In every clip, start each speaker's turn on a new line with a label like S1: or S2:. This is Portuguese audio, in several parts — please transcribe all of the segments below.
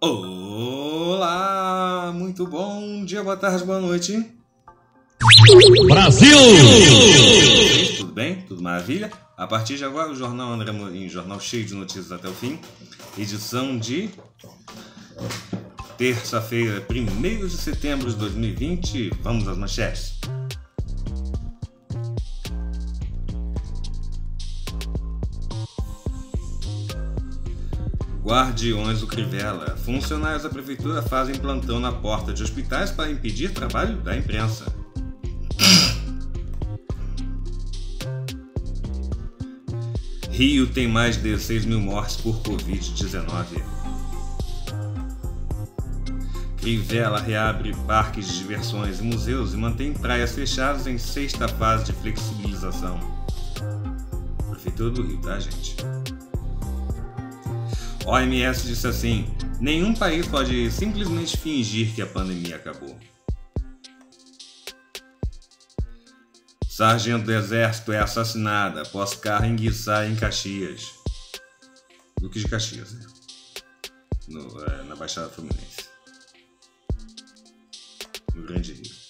S1: Olá, muito bom dia, boa tarde, boa noite. Brasil! Tudo bem? Tudo maravilha? A partir de agora, o Jornal André Morim, jornal cheio de notícias até o fim, edição de terça-feira, 1 de setembro de 2020. Vamos às manchetes. Guardiões do Crivella. Funcionários da prefeitura fazem plantão na porta de hospitais para impedir trabalho da imprensa. Rio tem mais de 16 mil mortes por Covid-19. Em Vela reabre parques de diversões e museus e mantém praias fechadas em sexta fase de flexibilização. Prefeitura do Rio, tá, gente? OMS disse assim: nenhum país pode simplesmente fingir que a pandemia acabou. Sargento do Exército é assassinada após carro enguiçar em Caxias. Duque de Caxias, né? No, é, na Baixada Fluminense no Grande Rio.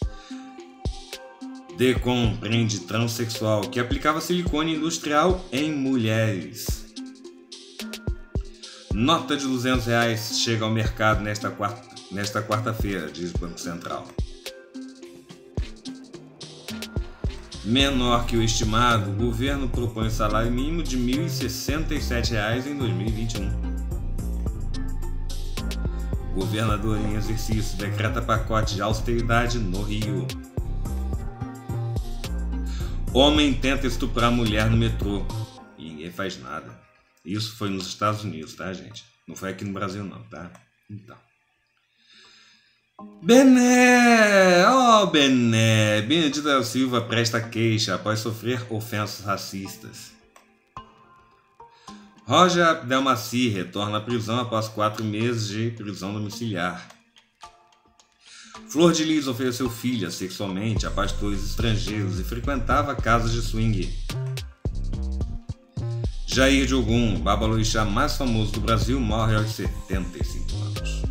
S1: DECOM prende transexual que aplicava silicone industrial em mulheres. Nota de 200 reais chega ao mercado nesta quarta-feira, nesta quarta diz o Banco Central. Menor que o estimado, o governo propõe salário mínimo de R$ 1.067 em 2021. Governador em exercício decreta pacote de austeridade no Rio. Homem tenta estuprar mulher no metrô e ninguém faz nada. Isso foi nos Estados Unidos, tá, gente? Não foi aqui no Brasil, não, tá? Então. Bené! Oh, Bené! Benedita Silva presta queixa após sofrer ofensas racistas. Roger Dalmaci retorna à prisão após quatro meses de prisão domiciliar. Flor de Lis ofereceu filha sexualmente a pastores estrangeiros e frequentava casas de swing. Jair de Ogum, babalorixá mais famoso do Brasil, morre aos 75 anos.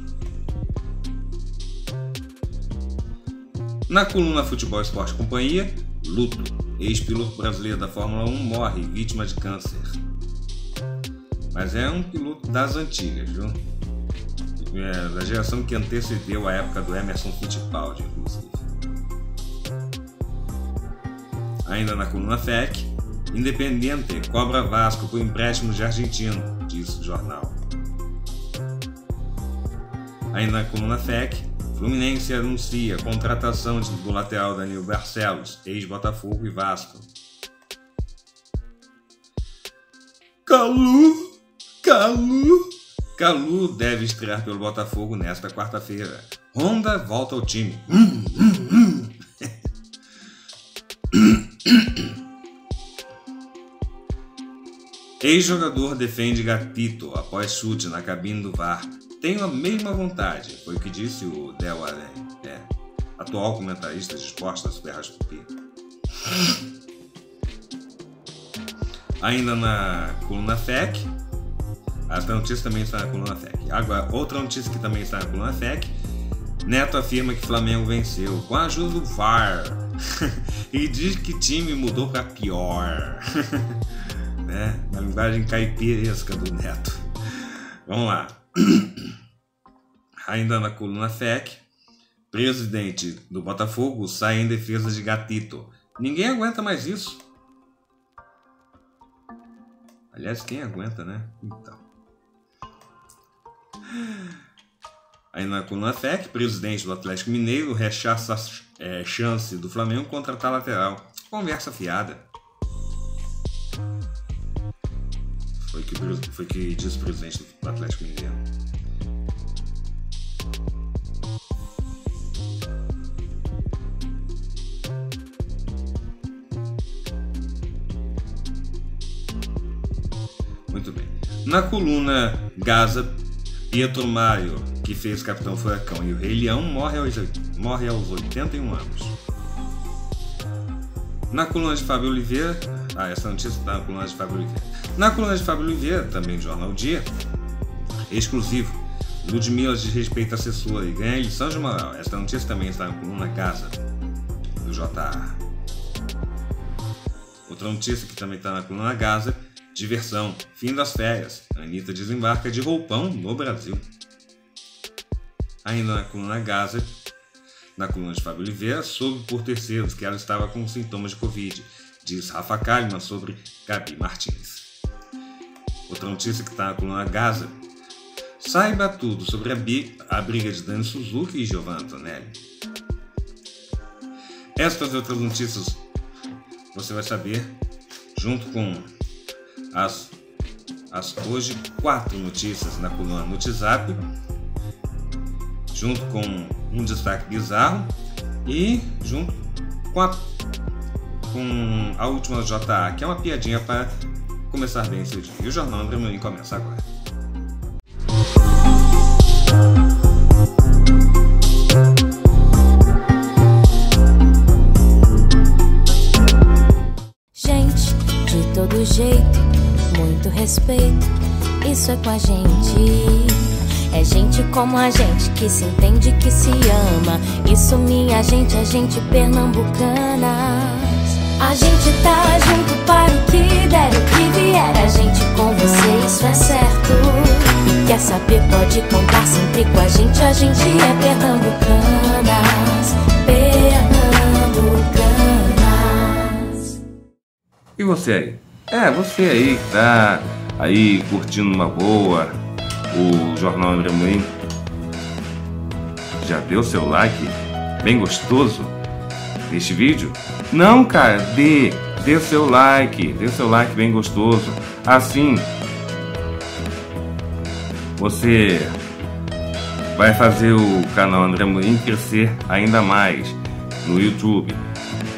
S1: Na coluna Futebol Esporte Companhia, Luto, ex-piloto brasileiro da Fórmula 1, morre vítima de câncer. Mas é um piloto das antigas, viu? É, da geração que antecedeu a época do Emerson Fittipaldi, inclusive. Ainda na coluna FEC, Independente cobra Vasco por empréstimo de argentino, diz o jornal. Ainda na coluna FEC, Fluminense anuncia contratação do lateral Danilo Barcelos, ex-Botafogo e Vasco.
S2: Calu Calu.
S1: Calu deve estrear pelo Botafogo nesta quarta-feira. Honda volta ao time.
S2: Hum, hum, hum.
S1: Ex-jogador defende Gatito após chute na cabine do VAR. Tenho a mesma vontade, foi o que disse o Del Allen, é, atual comentarista de esportes da Super Ainda na coluna FEC, essa notícia também está na coluna FEC. Agora, outra notícia que também está na coluna FEC. Neto afirma que Flamengo venceu com a ajuda do VAR e diz que time mudou para pior. né? Na linguagem caipiresca do Neto. Vamos lá. Ainda na coluna FEC, presidente do Botafogo sai em defesa de Gatito. Ninguém aguenta mais isso. Aliás, quem aguenta, né? Então. Aí na coluna FEC, presidente do Atlético Mineiro rechaça a é, chance do Flamengo contratar lateral. Conversa fiada. Foi que, foi que disse o presidente do Atlético Mineiro. Muito bem. Na coluna Gaza Pietro Maio, que fez Capitão Furacão e o Rei Leão, morre aos, morre aos 81 anos. Na coluna de Fábio Oliveira, ah, essa notícia está na coluna de Fábio Oliveira. Na coluna de Fábio Oliveira, também Jornal Dia, exclusivo, Ludmilla à assessora e ganha lição de moral. Essa notícia também está na coluna Casa, do JA. Outra notícia que também está na coluna Gaza Diversão, fim das férias. Anitta desembarca de roupão no Brasil. Ainda na coluna Gaza, na coluna de Fábio Oliveira, soube por terceiros que ela estava com sintomas de Covid, diz Rafa Kalimann sobre Gabi Martins. Outra notícia que está na coluna Gaza. Saiba tudo sobre a, bi, a briga de Dani Suzuki e Giovanna Antonelli. Estas e outras notícias você vai saber junto com as, as hoje quatro notícias na coluna Notizap, junto com um destaque bizarro e junto com a, com a última JA, que é uma piadinha para começar bem esse dia. E o Jornal André Menin começa agora.
S2: Gente, de todo jeito muito respeito. Isso é com a gente. É gente como a gente que se entende, que se ama. Isso minha gente, a é gente pernambucana. A gente tá junto para o que der, o que vier. A gente com você, isso é certo. E quer saber, pode contar sempre com a gente. A gente é pernambucanas, pernambucanas. E você aí? É, você aí que tá aí curtindo uma boa o Jornal André Moim. Já deu seu like bem gostoso este vídeo? Não, cara, dê, dê seu like, dê seu like bem gostoso. Assim, você vai fazer o canal André Moim crescer ainda mais no YouTube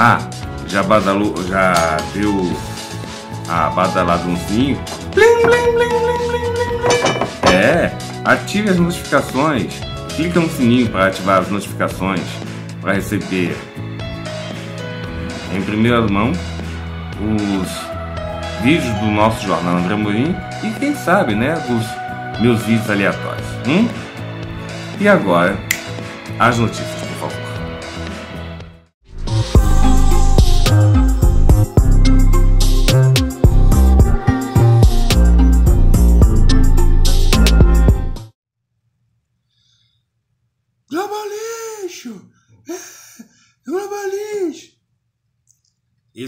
S2: Ah, já badalou, já viu a badaladãozinho? Blim, blim, blim, é, ative as notificações. Clica no sininho para ativar as notificações para receber em primeira mão os vídeos do nosso jornal André Morim e quem sabe, né, os meus vídeos aleatórios. Hum? E agora, as notícias.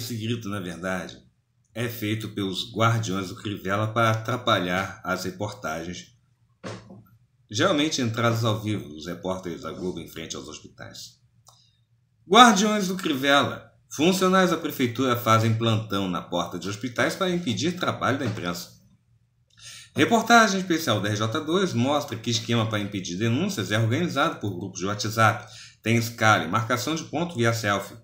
S1: Esse grito, na verdade, é feito pelos guardiões do Crivella para atrapalhar as reportagens, geralmente entradas ao vivo dos repórteres da Globo em frente aos hospitais. Guardiões do Crivella, funcionários da prefeitura fazem plantão na porta de hospitais para impedir trabalho da imprensa. Reportagem especial da RJ2 mostra que esquema para impedir denúncias é organizado por grupos de WhatsApp, tem escala e marcação de ponto via selfie.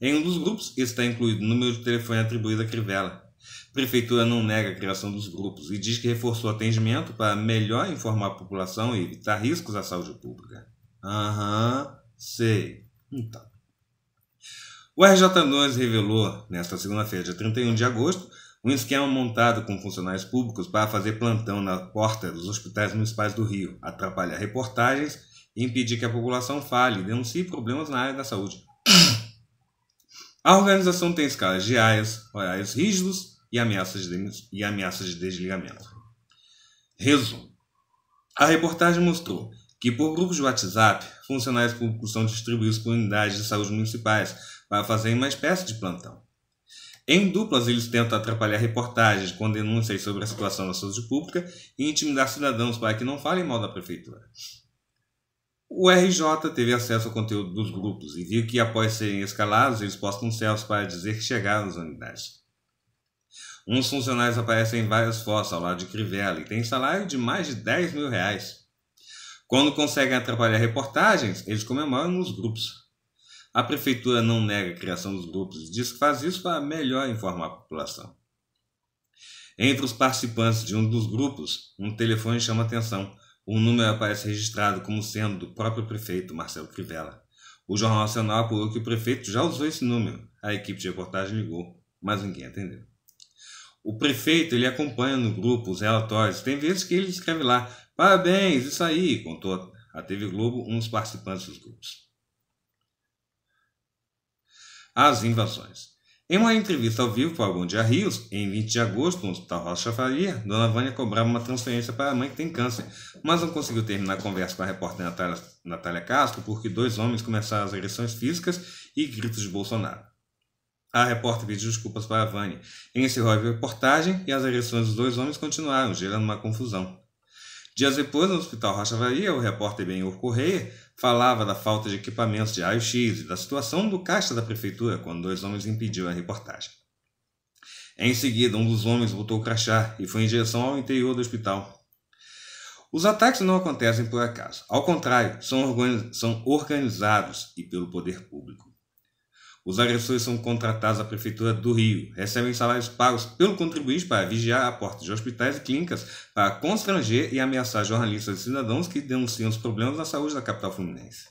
S1: Em um dos grupos está incluído o número de telefone atribuído a Crivella. A prefeitura não nega a criação dos grupos e diz que reforçou o atendimento para melhor informar a população e evitar riscos à saúde pública. Aham, uhum, sei. Então. O RJ 2 revelou, nesta segunda-feira, dia 31 de agosto, um esquema montado com funcionários públicos para fazer plantão na porta dos hospitais municipais do Rio, atrapalhar reportagens e impedir que a população fale e denuncie problemas na área da saúde. A organização tem escalas diárias, horários rígidos e ameaças de, e ameaças de desligamento. Resumo. A reportagem mostrou que, por grupos de WhatsApp, funcionários públicos são distribuídos por unidades de saúde municipais para fazerem uma espécie de plantão. Em duplas, eles tentam atrapalhar reportagens com denúncias sobre a situação da saúde pública e intimidar cidadãos para que não falem mal da prefeitura. O RJ teve acesso ao conteúdo dos grupos e viu que, após serem escalados, eles postam céus para dizer que chegaram às unidades. Uns funcionários aparecem em várias fotos ao lado de Crivella e têm salário de mais de 10 mil reais. Quando conseguem atrapalhar reportagens, eles comemoram nos grupos. A prefeitura não nega a criação dos grupos e diz que faz isso para melhor informar a população. Entre os participantes de um dos grupos, um telefone chama atenção o número aparece registrado como sendo do próprio prefeito Marcelo Crivella. O Jornal Nacional apurou que o prefeito já usou esse número. A equipe de reportagem ligou, mas ninguém atendeu. O prefeito ele acompanha no grupo os relatórios. Tem vezes que ele escreve lá: parabéns, isso aí, contou a TV Globo, um dos participantes dos grupos. As invasões. Em uma entrevista ao vivo para o Bom Dia Rios, em 20 de agosto, no Hospital Rocha Faria, Dona Vânia cobrava uma transferência para a mãe que tem câncer, mas não conseguiu terminar a conversa com a repórter Natália, Natália Castro porque dois homens começaram as agressões físicas e gritos de Bolsonaro. A repórter pediu desculpas para a Vânia, encerrou a reportagem e as agressões dos dois homens continuaram, gerando uma confusão. Dias depois, no Hospital Rocha Faria, o repórter Benhor Correia falava da falta de equipamentos de raio-x e da situação do caixa da prefeitura quando dois homens impediram a reportagem. Em seguida, um dos homens voltou o crachá e foi em direção ao interior do hospital. Os ataques não acontecem por acaso. Ao contrário, são, organizados e pelo poder público. Os agressores são contratados à Prefeitura do Rio, recebem salários pagos pelo contribuinte para vigiar a porta de hospitais e clínicas, para constranger e ameaçar jornalistas e cidadãos que denunciam os problemas na saúde da capital fluminense.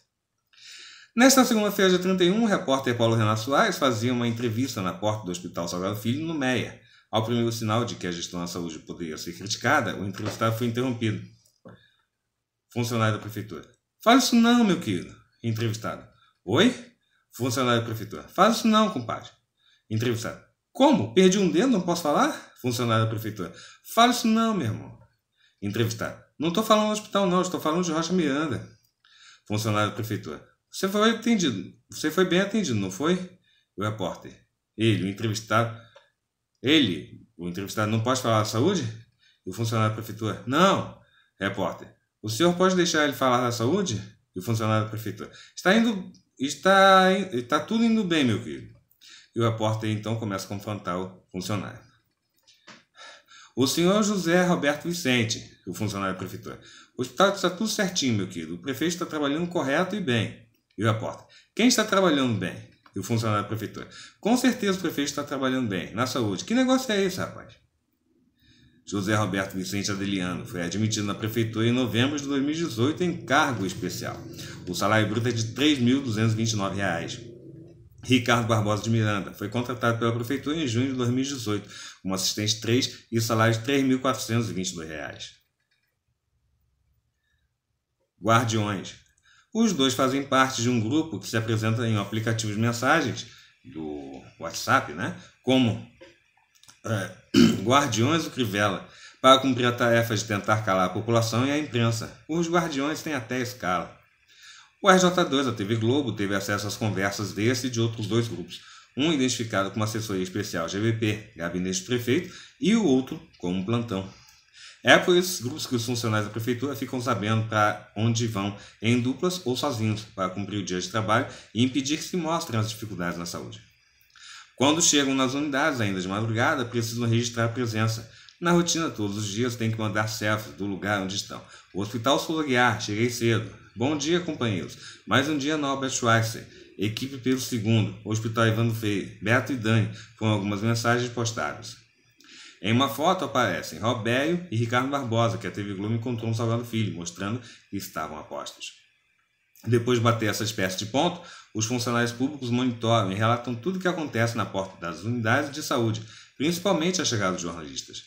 S1: Nesta segunda-feira, dia 31, o repórter Paulo Renato Soares fazia uma entrevista na porta do Hospital Salgado Filho, no Meia. Ao primeiro sinal de que a gestão da saúde poderia ser criticada, o entrevistado foi interrompido. Funcionário da Prefeitura. Fala isso não, meu querido. Entrevistado. Oi? Funcionário da prefeitura. Faz isso não, compadre. Entrevistado. Como? Perdi um dedo, não posso falar? Funcionário da prefeitura. Fala isso não, meu irmão. Entrevistado. Não estou falando do hospital, não. Estou falando de Rocha Miranda. Funcionário da prefeitura. Você foi atendido. Você foi bem atendido, não foi? O repórter. Ele, o entrevistado. Ele, o entrevistado, não pode falar da saúde? E o funcionário da prefeitura. Não. Repórter. O senhor pode deixar ele falar da saúde? E o funcionário da prefeitura. Está indo Está, está tudo indo bem, meu querido. E o repórter então começa a confrontar o funcionário. O senhor José Roberto Vicente, o funcionário da prefeitura. O hospital está tudo certinho, meu querido. O prefeito está trabalhando correto e bem. E o repórter. Quem está trabalhando bem? E o funcionário da prefeitura. Com certeza o prefeito está trabalhando bem, na saúde. Que negócio é esse, rapaz? José Roberto Vicente Adeliano foi admitido na prefeitura em novembro de 2018 em cargo especial. O salário bruto é de R$ 3.229. Ricardo Barbosa de Miranda foi contratado pela prefeitura em junho de 2018 como assistente 3 e salário de R$ 3.422. Guardiões. Os dois fazem parte de um grupo que se apresenta em aplicativos de mensagens do WhatsApp, né? Como é, guardiões do Crivella, para cumprir a tarefa de tentar calar a população e a imprensa. Os guardiões têm até escala. O RJ2, a TV Globo, teve acesso às conversas desse e de outros dois grupos, um identificado como assessoria especial GVP gabinete do prefeito, e o outro como plantão. É por esses grupos que os funcionários da prefeitura ficam sabendo para onde vão, em duplas ou sozinhos, para cumprir o dia de trabalho e impedir que se mostrem as dificuldades na saúde. Quando chegam nas unidades, ainda de madrugada, precisam registrar a presença. Na rotina, todos os dias, tem que mandar selfies do lugar onde estão. O Hospital Souza Guiar, cheguei cedo. Bom dia, companheiros. Mais um dia na Albert Schweitzer. Equipe pelo segundo, Hospital Ivano Feio, Beto e Dani, com algumas mensagens postadas. Em uma foto aparecem Robério e Ricardo Barbosa, que a TV Globo encontrou um Salgado Filho, mostrando que estavam apostos. Depois de bater essa espécie de ponto, os funcionários públicos monitoram e relatam tudo o que acontece na porta das unidades de saúde, principalmente a chegada dos jornalistas.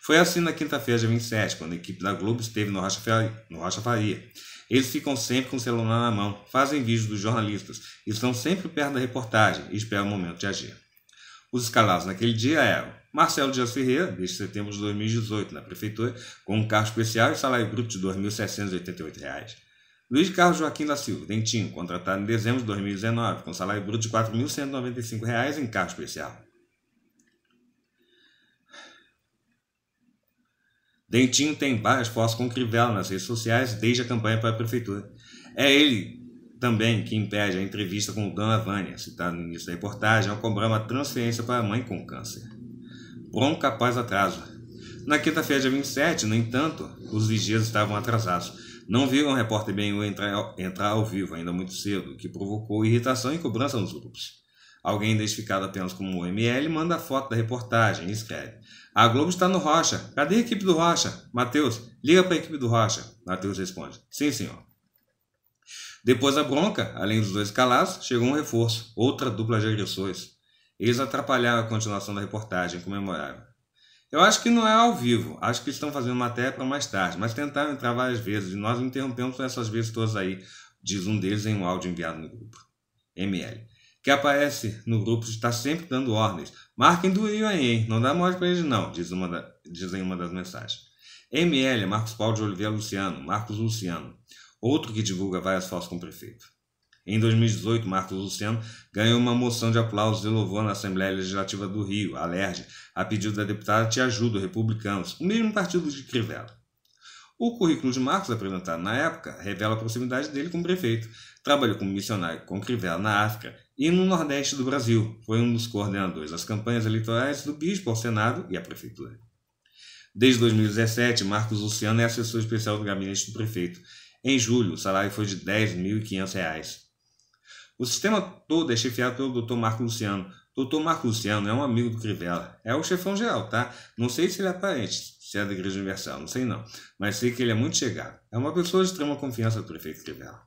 S1: Foi assim na quinta-feira, dia 27, quando a equipe da Globo esteve no Rocha, Faria, no Rocha Faria. Eles ficam sempre com o celular na mão, fazem vídeos dos jornalistas e estão sempre perto da reportagem e esperam o momento de agir. Os escalados naquele dia eram Marcelo Dias Ferreira, desde setembro de 2018, na Prefeitura, com um carro especial e salário bruto de R$ 2.788. Luiz Carlos Joaquim da Silva, Dentinho, contratado em dezembro de 2019, com salário bruto de R$ 4.195 em carro especial. Dentinho tem várias fotos com Crivella nas redes sociais desde a campanha para a prefeitura. É ele também que impede a entrevista com o Dona Vânia, citado no início da reportagem, ao cobrar uma transferência para a mãe com câncer. Bronca após atraso. Na quinta-feira, dia 27, no entanto, os vigias estavam atrasados. Não viram o repórter BNU entrar, entrar ao vivo ainda muito cedo, o que provocou irritação e cobrança nos grupos. Alguém identificado apenas como ML manda a foto da reportagem e escreve: A Globo está no Rocha. Cadê a equipe do Rocha? Matheus, liga para a equipe do Rocha. Matheus responde: Sim, senhor. Depois da bronca, além dos dois calados, chegou um reforço, outra dupla de agressores. Eles atrapalharam a continuação da reportagem comemorável. Eu acho que não é ao vivo, acho que estão fazendo matéria para mais tarde, mas tentaram entrar várias vezes e nós interrompemos essas vezes todas aí, diz um deles em um áudio enviado no grupo. ML. Que aparece no grupo está sempre dando ordens. Marquem do Rio aí, hein? Não dá mole para eles não, diz uma da, dizem uma das mensagens. ML, é Marcos Paulo de Oliveira Luciano, Marcos Luciano. Outro que divulga várias fotos com o prefeito. Em 2018, Marcos Luciano ganhou uma moção de aplausos e louvor na Assembleia Legislativa do Rio, LERJ, a pedido da deputada Tia Ajuda, Republicanos, o mesmo partido de Crivella. O currículo de Marcos, apresentado na época, revela a proximidade dele com o prefeito. Trabalhou como missionário com Crivella na África e no Nordeste do Brasil. Foi um dos coordenadores das campanhas eleitorais do bispo ao Senado e à prefeitura. Desde 2017, Marcos Luciano é assessor especial do gabinete do prefeito. Em julho, o salário foi de R$ 10.500. O sistema todo é chefiado pelo Dr. Marco Luciano. Dr. Marco Luciano é um amigo do Crivella. É o chefão geral, tá? Não sei se ele é parente, se é da Igreja Universal, não sei não. Mas sei que ele é muito chegado. É uma pessoa de extrema confiança do prefeito Crivella.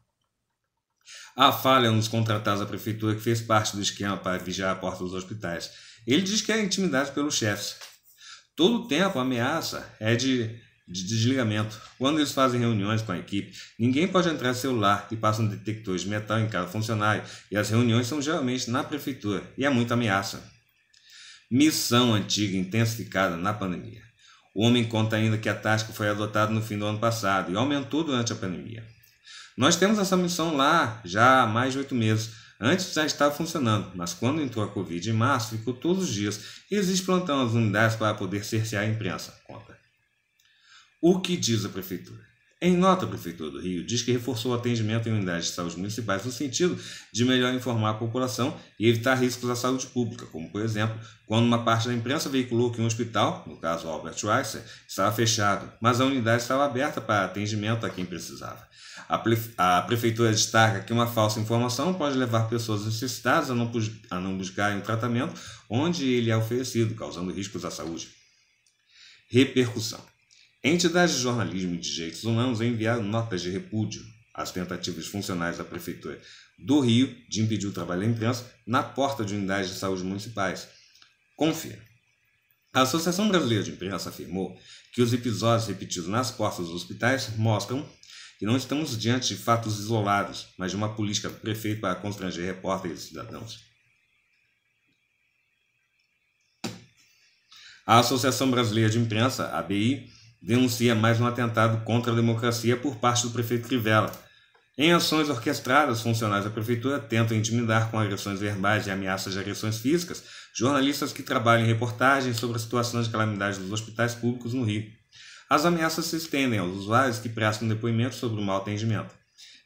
S1: A falha nos é contratados da prefeitura que fez parte do esquema para vigiar a porta dos hospitais. Ele diz que é intimidade pelos chefes. Todo o tempo a ameaça é de de desligamento. Quando eles fazem reuniões com a equipe, ninguém pode entrar celular e passam detectores de metal em cada funcionário, e as reuniões são geralmente na prefeitura, e é muita ameaça. Missão antiga intensificada na pandemia. O homem conta ainda que a tática foi adotada no fim do ano passado e aumentou durante a pandemia. Nós temos essa missão lá já há mais de oito meses. Antes já estava funcionando, mas quando entrou a Covid em março, ficou todos os dias. E eles plantão as unidades para poder cercear a imprensa, conta. O que diz a Prefeitura? Em nota, a Prefeitura do Rio diz que reforçou o atendimento em unidades de saúde municipais no sentido de melhor informar a população e evitar riscos à saúde pública, como, por exemplo, quando uma parte da imprensa veiculou que um hospital, no caso Albert Schweitzer, estava fechado, mas a unidade estava aberta para atendimento a quem precisava. A, Prefeitura destaca que uma falsa informação pode levar pessoas necessitadas a não, a não buscarem tratamento onde ele é oferecido, causando riscos à saúde. Repercussão. Entidades de jornalismo e de direitos humanos enviaram notas de repúdio às tentativas funcionais da Prefeitura do Rio de impedir o trabalho da imprensa na porta de unidades de saúde municipais. Confira. A Associação Brasileira de Imprensa afirmou que os episódios repetidos nas portas dos hospitais mostram que não estamos diante de fatos isolados, mas de uma política do prefeito para constranger repórteres e cidadãos. A Associação Brasileira de Imprensa, ABI, denuncia mais um atentado contra a democracia por parte do prefeito Crivella. Em ações orquestradas, funcionários da prefeitura tentam intimidar com agressões verbais e ameaças de agressões físicas jornalistas que trabalham em reportagens sobre a situação de calamidade dos hospitais públicos no Rio. As ameaças se estendem aos usuários que prestam depoimentos sobre o mau atendimento.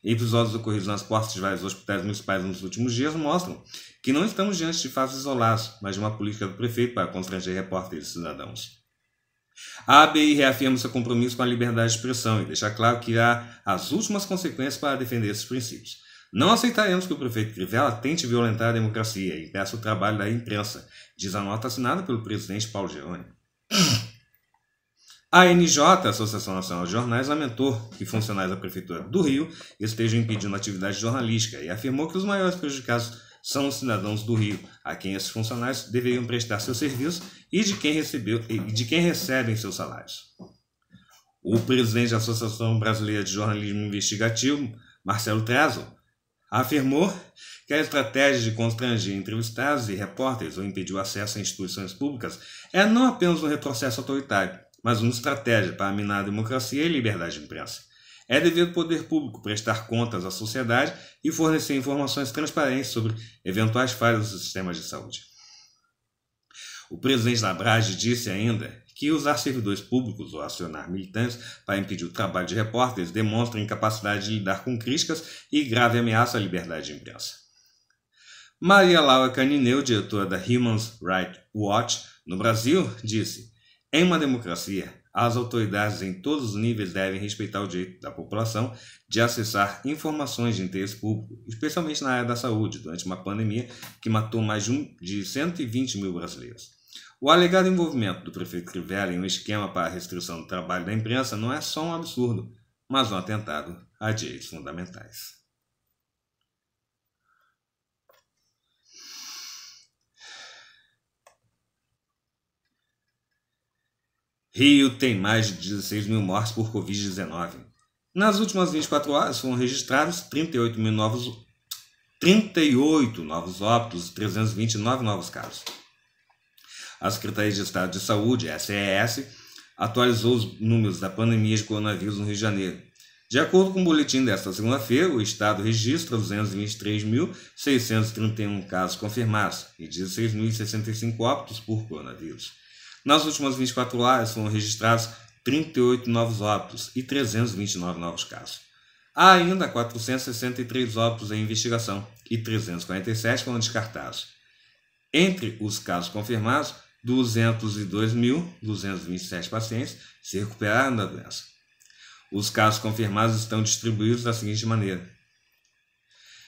S1: Episódios ocorridos nas portas de vários hospitais municipais nos últimos dias mostram que não estamos diante de fatos isolados, mas de uma política do prefeito para constranger repórteres e cidadãos. A ABI reafirma seu compromisso com a liberdade de expressão e deixa claro que há as últimas consequências para defender esses princípios. Não aceitaremos que o prefeito Crivella tente violentar a democracia e peça o trabalho da imprensa, diz a nota assinada pelo presidente Paulo Geroni. A NJ, a Associação Nacional de Jornais, lamentou que funcionários da Prefeitura do Rio estejam impedindo a atividade jornalística e afirmou que os maiores prejudicados são os cidadãos do Rio, a quem esses funcionários deveriam prestar seus serviços e de quem, recebeu, e de quem recebem seus salários. O presidente da Associação Brasileira de Jornalismo Investigativo, Marcelo Trazo, afirmou que a estratégia de constranger entrevistados e repórteres ou impedir o acesso a instituições públicas é não apenas um retrocesso autoritário, mas uma estratégia para minar a democracia e liberdade de imprensa. É dever do poder público prestar contas à sociedade e fornecer informações transparentes sobre eventuais falhas dos sistemas de saúde. O presidente Labrage disse ainda que usar servidores públicos ou acionar militantes para impedir o trabalho de repórteres demonstra incapacidade de lidar com críticas e grave ameaça à liberdade de imprensa. Maria Laura Canineu, diretora da Human Rights Watch no Brasil, disse: Em uma democracia, as autoridades em todos os níveis devem respeitar o direito da população de acessar informações de interesse público, especialmente na área da saúde, durante uma pandemia que matou mais de 120 mil brasileiros. O alegado envolvimento do prefeito Crivella em um esquema para a restrição do trabalho da imprensa não é só um absurdo, mas um atentado a direitos fundamentais. Rio tem mais de 16 mil mortes por Covid-19. Nas últimas 24 horas foram registrados 38 mil novos, 38 novos óbitos e 329 novos casos. A Secretaria de Estado de Saúde, SES, atualizou os números da pandemia de coronavírus no Rio de Janeiro. De acordo com o boletim desta segunda-feira, o Estado registra 223.631 casos confirmados e 16.065 óbitos por coronavírus. Nas últimas 24 horas foram registrados 38 novos óbitos e 329 novos casos. Há ainda 463 óbitos em investigação e 347 foram descartados. Entre os casos confirmados, 202.227 pacientes se recuperaram da doença. Os casos confirmados estão distribuídos da seguinte maneira: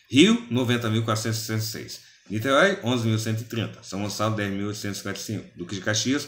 S1: Rio, 90.466. Niterói, 11.130. São Gonçalo, 10.855. Duque de Caxias,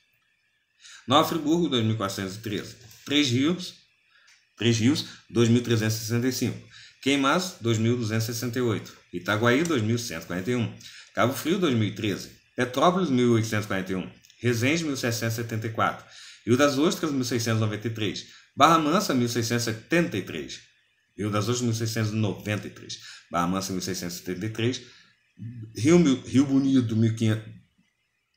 S1: Nova Friburgo, 2.413. Três Rios, Três Rios, 2.365. Queimados, 2.268. Itaguaí, 2.141. Cabo Frio, 2013. Petrópolis, 1.841. Resende, 1.674. Rio das Ostras, 1.693. Barra Mansa, 1.673. Rio das Ostras, 1.693. Barra Mansa, 1.673. Rio, Rio Bonito, 1.500.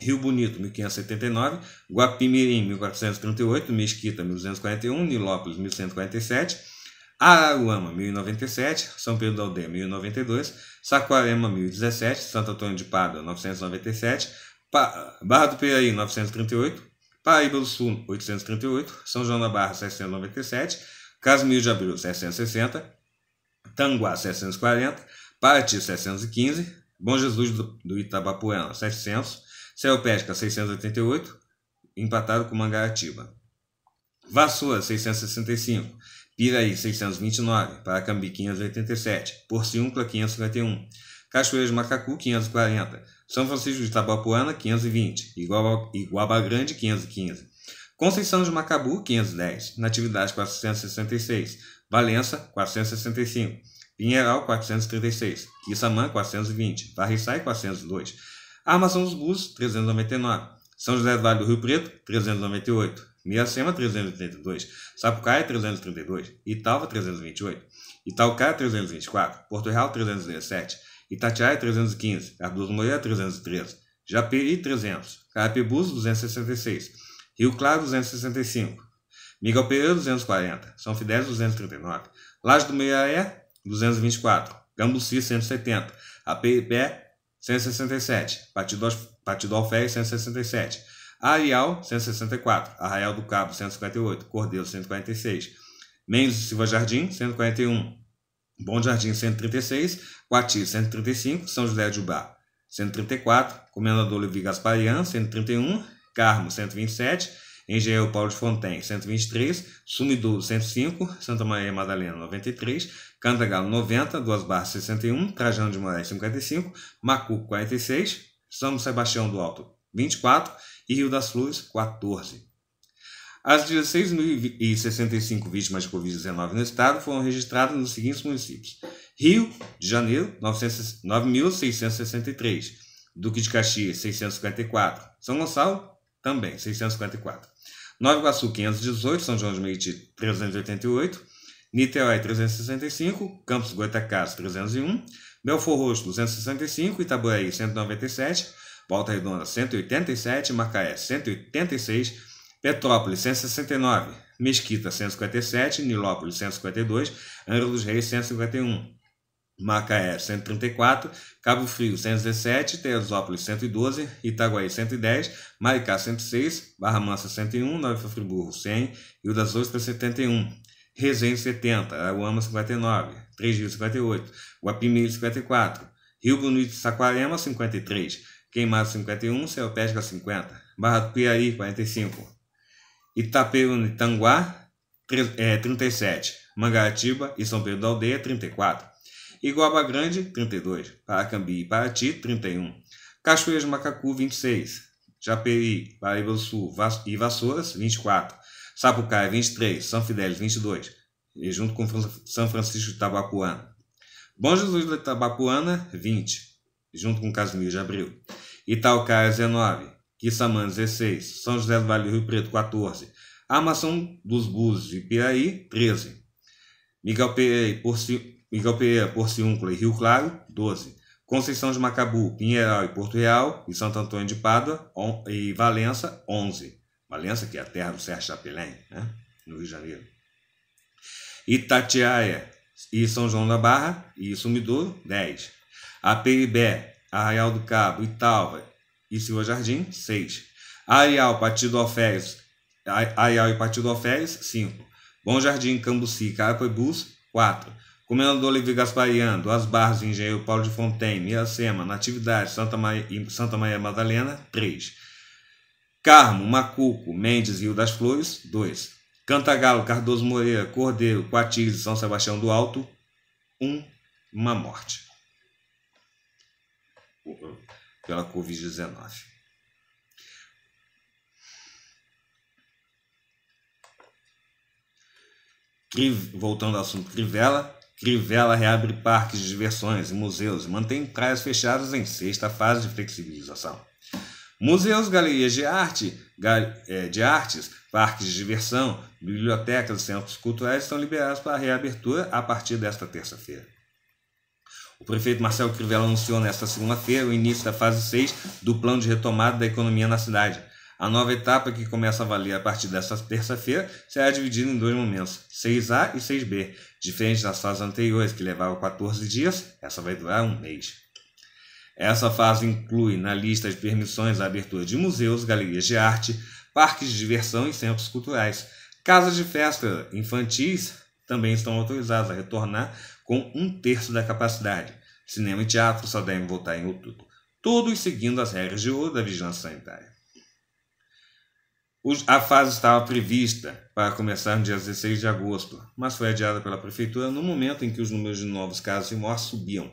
S1: Rio Bonito, 1579, Guapimirim, 1438, Mesquita, 1241, Nilópolis, 1147, Araruama, 1097, São Pedro da Aldeia, 1092, Saquarema, 1017, Santo Antônio de Pádua, 997, Barra do Piraí, 938, Paraíba do Sul, 838, São João da Barra, 797, Casimiro de Abril, 760, Tanguá, 740, Paraty, 715, Bom Jesus do, do 700, Céu Celpesca, 688, empatado com Mangaratiba. Vassoura, 665. Piraí, 629. Paracambi, 587. Porciúncula, 551. Cachoeira de Macacu, 540. São Francisco de Itabapoana 520. Iguaba, Iguaba Grande, 515. Conceição de Macabu, 510. Natividade, 466. Valença, 465. Pinheiral, 436. Içamã 420. Barriçai, 402. Armação dos Búzios, 399. São José do Vale do Rio Preto, 398. Miacema, 382. Sapucaia, 332. Italva, 328. Itaucaia, 324. Porto Real, 317. Itatiaia, 315. Cardoso Moreira, 313. Japeri, 300. Carapibus, 266. Rio Claro, 265. Miguel Pereira, 240. São Fidélis, 239. Laje do Meiaé, 224. Gambuci, 170. APIPé, 167. Partido, Partido 167. Arial, 164. Arraial do Cabo, 158. Cordeiro, 146. Mendes Silva Jardim, 141. Bom Jardim, 136. Quati, 135. São José de Ubá, 134. Comendador Levi Gasparian, 131. Carmo, 127. Engenheiro Paulo de Fontaine, 123. Sumidouro, 105. Santa Maria Madalena, 93. Cantagalo 90, Duas Barras 61, Trajano de Moraes 55, Macuco 46, São Sebastião do Alto 24 e Rio das Flores 14. As 16.065 vítimas de Covid-19 no estado foram registradas nos seguintes municípios: Rio de Janeiro, 9.663, Duque de Caxias, 654, São Gonçalo, também 654, Nova Iguaçu, 518, São João de Meriti, 388, Niterói 365, Campos Goitacás 301, Belfor Roxo 265, Itaboraí 197, Volta Redonda 187, Macaé 186, Petrópolis 169, Mesquita 157, Nilópolis 152, Angra dos Reis 151. Macaé 134, Cabo Frio 117, Teresópolis 112, Itaguaí 110, Maricá 106, Barra Mansa 101, Nova Friburgo 100, Rio das Ostras 71. Resende 70, Aruama 59, Três Rios 58, Guapimiri 54, Rio Bonito de Saquarema 53, Queimado 51, Celpéstica 50, Barra do Piaí 45, Itaperunetanguá 37, Mangaratiba e São Pedro da Aldeia 34, Iguaba Grande 32, Paracambi e Paraty 31, Cachoeiras Macacu 26, Japeri, Paraíba do Sul e Vassouras 24, Sapucaia 23, São Fidélis 22, e junto com São Francisco de Tabapuana. Bom Jesus de Tabapuana 20, junto com Casimiro de Abril. Itaucaia 19, Quissamã 16, São José do Vale do Rio Preto 14, Armação dos Búzios e Piraí 13, Miguel Pereira, Miguel Pereira, Porciúncula e Rio Claro 12, Conceição de Macabu, Pinheiral e Porto Real e Santo Antônio de Pádua e Valença 11, Valença, que é a terra do Sérgio Chapelém, né? no Rio de Janeiro. Itatiaia e São João da Barra e Sumidouro, 10. Aperibé, Arraial do Cabo, Italva e Silva Jardim, 6. Arial, Partido Alférez, Arial e Partido Alférez 5. Bom Jardim, Cambuci, Caracoibus, 4. Comendador Levi Gaspariano, As Barras, Engenheiro Paulo de Fontaine, Miracema, Natividade, Santa Maria, Santa Maria Madalena, 3. Carmo, Macuco, Mendes, Rio das Flores, 2. Cantagalo, Cardoso Moreira, Cordeiro, e São Sebastião do Alto, 1. Um, uma morte. Pela Covid-19. Voltando ao assunto Crivella, Crivella reabre parques de diversões e museus e mantém praias fechadas em sexta fase de flexibilização. Museus, galerias de arte, é, de artes, parques de diversão, bibliotecas e centros culturais estão liberados para a reabertura a partir desta terça-feira. O prefeito Marcelo Crivella anunciou nesta segunda-feira o início da fase 6 do plano de retomada da economia na cidade. A nova etapa, que começa a valer a partir desta terça-feira, será dividida em dois momentos, 6A e 6B. Diferente das fases anteriores, que levavam 14 dias, essa vai durar um mês. Essa fase inclui na lista de permissões a abertura de museus, galerias de arte, parques de diversão e centros culturais. Casas de festa infantis também estão autorizadas a retornar com um terço da capacidade. Cinema e teatro só devem voltar em outubro, todos seguindo as regras de ouro da vigilância sanitária. A fase estava prevista para começar no dia 16 de agosto, mas foi adiada pela prefeitura no momento em que os números de novos casos e mortes subiam.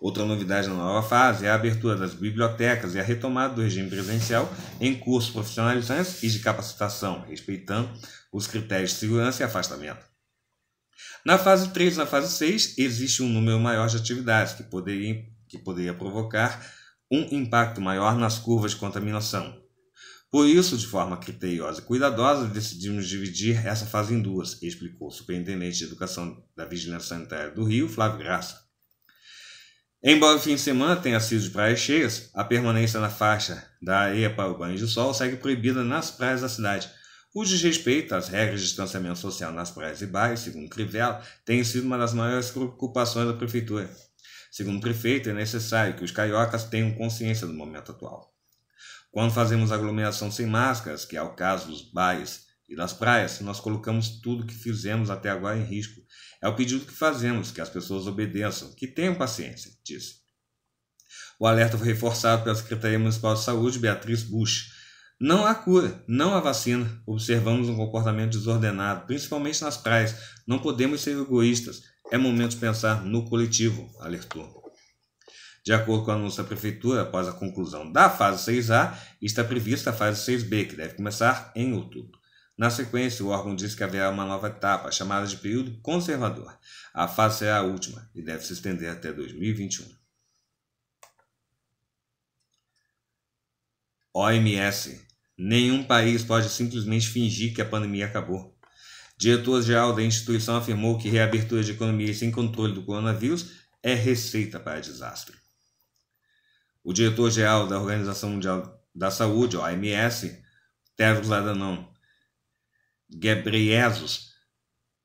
S1: Outra novidade na nova fase é a abertura das bibliotecas e a retomada do regime presencial em cursos profissionalizantes e de capacitação, respeitando os critérios de segurança e afastamento. Na fase 3 e na fase 6, existe um número maior de atividades que poderia, que poderia provocar um impacto maior nas curvas de contaminação. Por isso, de forma criteriosa e cuidadosa, decidimos dividir essa fase em duas, explicou o superintendente de Educação da Vigilância Sanitária do Rio, Flávio Graça. Embora o fim de semana tenha sido de praias cheias, a permanência na faixa da areia para o banho de sol segue proibida nas praias da cidade. O desrespeito às regras de distanciamento social nas praias e bairros, segundo Crivella, tem sido uma das maiores preocupações da prefeitura. Segundo o prefeito, é necessário que os cariocas tenham consciência do momento atual. Quando fazemos aglomeração sem máscaras, que é o caso dos bares e das praias, nós colocamos tudo o que fizemos até agora em risco, é o pedido que fazemos, que as pessoas obedeçam, que tenham paciência, disse. O alerta foi reforçado pela Secretaria Municipal de Saúde, Beatriz Bush. Não há cura, não há vacina. Observamos um comportamento desordenado, principalmente nas praias. Não podemos ser egoístas. É momento de pensar no coletivo, alertou. De acordo com a nossa Prefeitura, após a conclusão da fase 6A, está prevista a fase 6B, que deve começar em outubro. Na sequência, o órgão diz que haverá uma nova etapa, chamada de período conservador. A fase será é a última e deve se estender até 2021. OMS. Nenhum país pode simplesmente fingir que a pandemia acabou. Diretor-geral da instituição afirmou que reabertura de economias sem controle do coronavírus é receita para desastre. O diretor-geral da Organização Mundial da Saúde, OMS, Tedros Adhanom Gebreyesus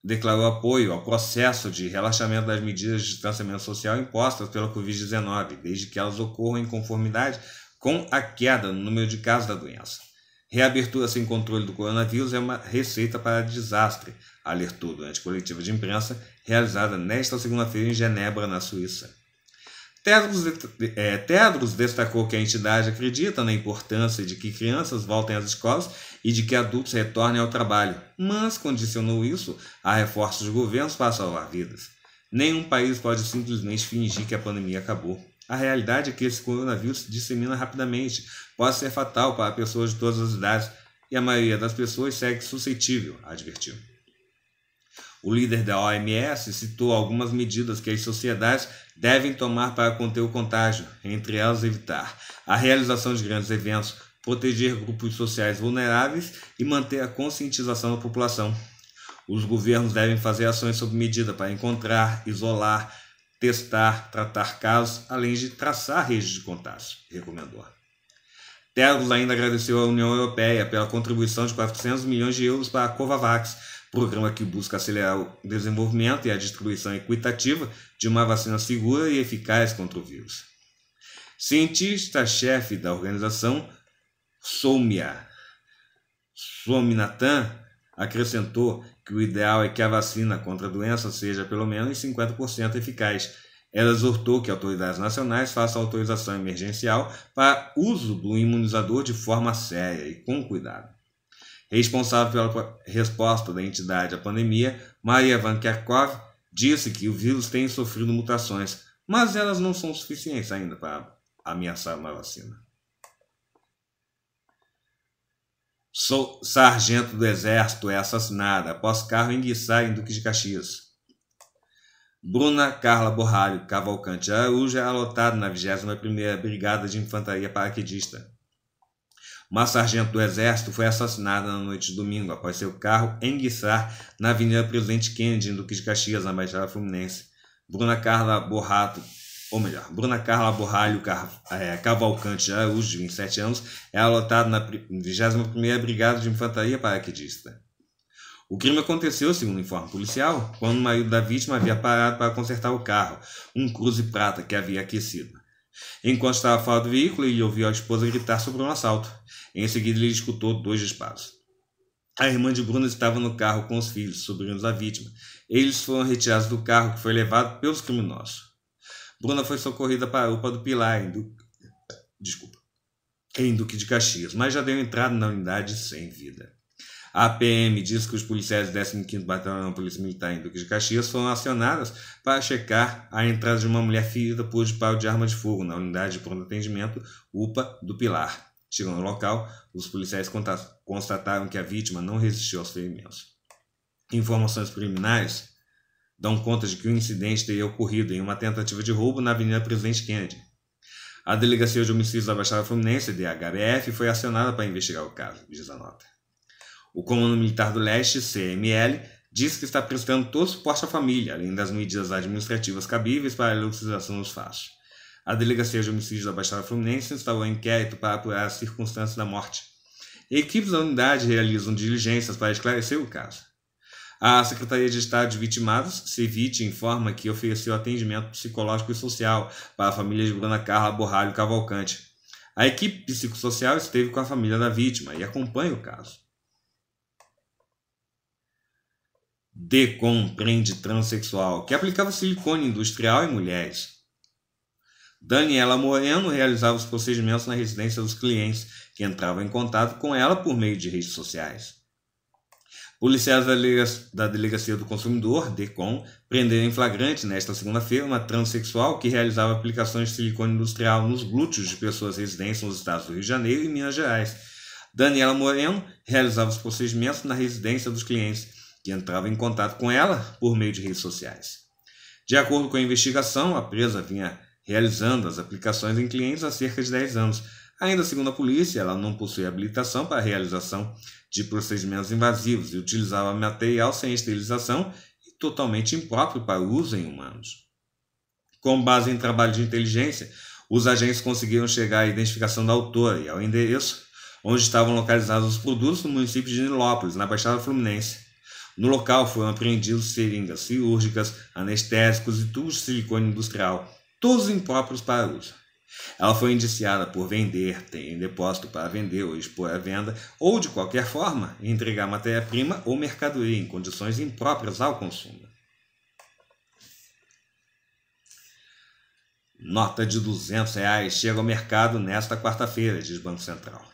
S1: declarou apoio ao processo de relaxamento das medidas de distanciamento social impostas pela Covid-19, desde que elas ocorram em conformidade com a queda no número de casos da doença. Reabertura sem controle do coronavírus é uma receita para desastre, alertou durante coletiva de imprensa realizada nesta segunda-feira em Genebra, na Suíça. Tedros, é, Tedros destacou que a entidade acredita na importância de que crianças voltem às escolas e de que adultos retornem ao trabalho, mas condicionou isso a reforços de governos para salvar vidas. Nenhum país pode simplesmente fingir que a pandemia acabou. A realidade é que esse coronavírus se dissemina rapidamente, pode ser fatal para pessoas de todas as idades e a maioria das pessoas segue suscetível, advertiu. O líder da OMS citou algumas medidas que as sociedades devem tomar para conter o contágio, entre elas evitar a realização de grandes eventos, proteger grupos sociais vulneráveis e manter a conscientização da população. Os governos devem fazer ações sob medida para encontrar, isolar, testar, tratar casos, além de traçar redes de contágio, recomendou. Tegos ainda agradeceu à União Europeia pela contribuição de 400 milhões de euros para a Covavax programa que busca acelerar o desenvolvimento e a distribuição equitativa de uma vacina segura e eficaz contra o vírus. Cientista-chefe da organização, Soumya Sominatan, acrescentou que o ideal é que a vacina contra a doença seja pelo menos 50% eficaz. Ela exortou que autoridades nacionais façam autorização emergencial para uso do imunizador de forma séria e com cuidado. Responsável pela resposta da entidade à pandemia, Maria Van Kerkhove disse que o vírus tem sofrido mutações, mas elas não são suficientes ainda para ameaçar uma vacina. Sou sargento do Exército é assassinada após carro enguiçar em Duque de Caxias. Bruna Carla Borralho Cavalcante Araújo é alotada na 21ª Brigada de Infantaria Paraquedista. Uma sargento do Exército foi assassinada na noite de domingo após seu carro enguiçar na Avenida Presidente Kennedy, em Duque de Caxias, na Baixada Fluminense. Bruna Carla Borrato, ou melhor, Bruna Carla Borralho é, Cavalcante é de Araújo, de 27 anos, é alotada na 21ª Brigada de Infantaria Paraquedista. O crime aconteceu, segundo o informe policial, quando o marido da vítima havia parado para consertar o carro, um cruze prata que havia aquecido. Enquanto estava fora do veículo, ele ouviu a esposa gritar sobre um assalto. Em seguida, ele escutou dois disparos. A irmã de Bruno estava no carro com os filhos, sobrinhos da vítima. Eles foram retirados do carro, que foi levado pelos criminosos. Bruna foi socorrida para a UPA do Pilar, em Duque, Desculpa. em Duque de Caxias, mas já deu entrada na unidade sem vida. A PM diz que os policiais do 15º Batalhão da Polícia Militar em Duque de Caxias foram acionados para checar a entrada de uma mulher ferida por disparo de arma de fogo na unidade de pronto atendimento UPA do Pilar. Chegando no local, os policiais constataram que a vítima não resistiu aos ferimentos. Informações preliminares dão conta de que o incidente teria ocorrido em uma tentativa de roubo na Avenida Presidente Kennedy. A Delegacia de Homicídios da Baixada Fluminense, DHBF, foi acionada para investigar o caso, diz a nota. O Comando Militar do Leste, CML, diz que está prestando todo o suporte à família, além das medidas administrativas cabíveis para a elucidação dos fatos. A delegacia de homicídios da Baixada Fluminense instalou inquérito para apurar as circunstâncias da morte. Equipes da unidade realizam diligências para esclarecer o caso. A Secretaria de Estado de Vitimados, CEVIT, informa que ofereceu atendimento psicológico e social para a família de Bruna Carla Borralho Cavalcante. A equipe psicossocial esteve com a família da vítima e acompanha o caso. DECOM prende transexual que aplicava silicone industrial em mulheres. Daniela Moreno realizava os procedimentos na residência dos clientes que entravam em contato com ela por meio de redes sociais. Policiais da Delegacia do Consumidor, DECOM, prenderam em flagrante nesta segunda-feira uma transexual que realizava aplicações de silicone industrial nos glúteos de pessoas residentes nos estados do Rio de Janeiro e Minas Gerais. Daniela Moreno realizava os procedimentos na residência dos clientes que entravam em contato com ela por meio de redes sociais. De acordo com a investigação, a presa vinha realizando as aplicações em clientes há cerca de 10 anos. Ainda segundo a polícia, ela não possui habilitação para a realização de procedimentos invasivos e utilizava material sem esterilização e totalmente impróprio para uso em humanos. Com base em trabalho de inteligência, os agentes conseguiram chegar à identificação da autora e ao endereço onde estavam localizados os produtos no município de Nilópolis, na Baixada Fluminense. No local foram apreendidos seringas cirúrgicas, anestésicos e tubos de silicone industrial, todos impróprios para uso. Ela foi indiciada por vender, ter em depósito para vender ou expor à venda, ou de qualquer forma, entregar matéria-prima ou mercadoria em condições impróprias ao consumo. Nota de 200 reais chega ao mercado nesta quarta-feira, diz Banco Central.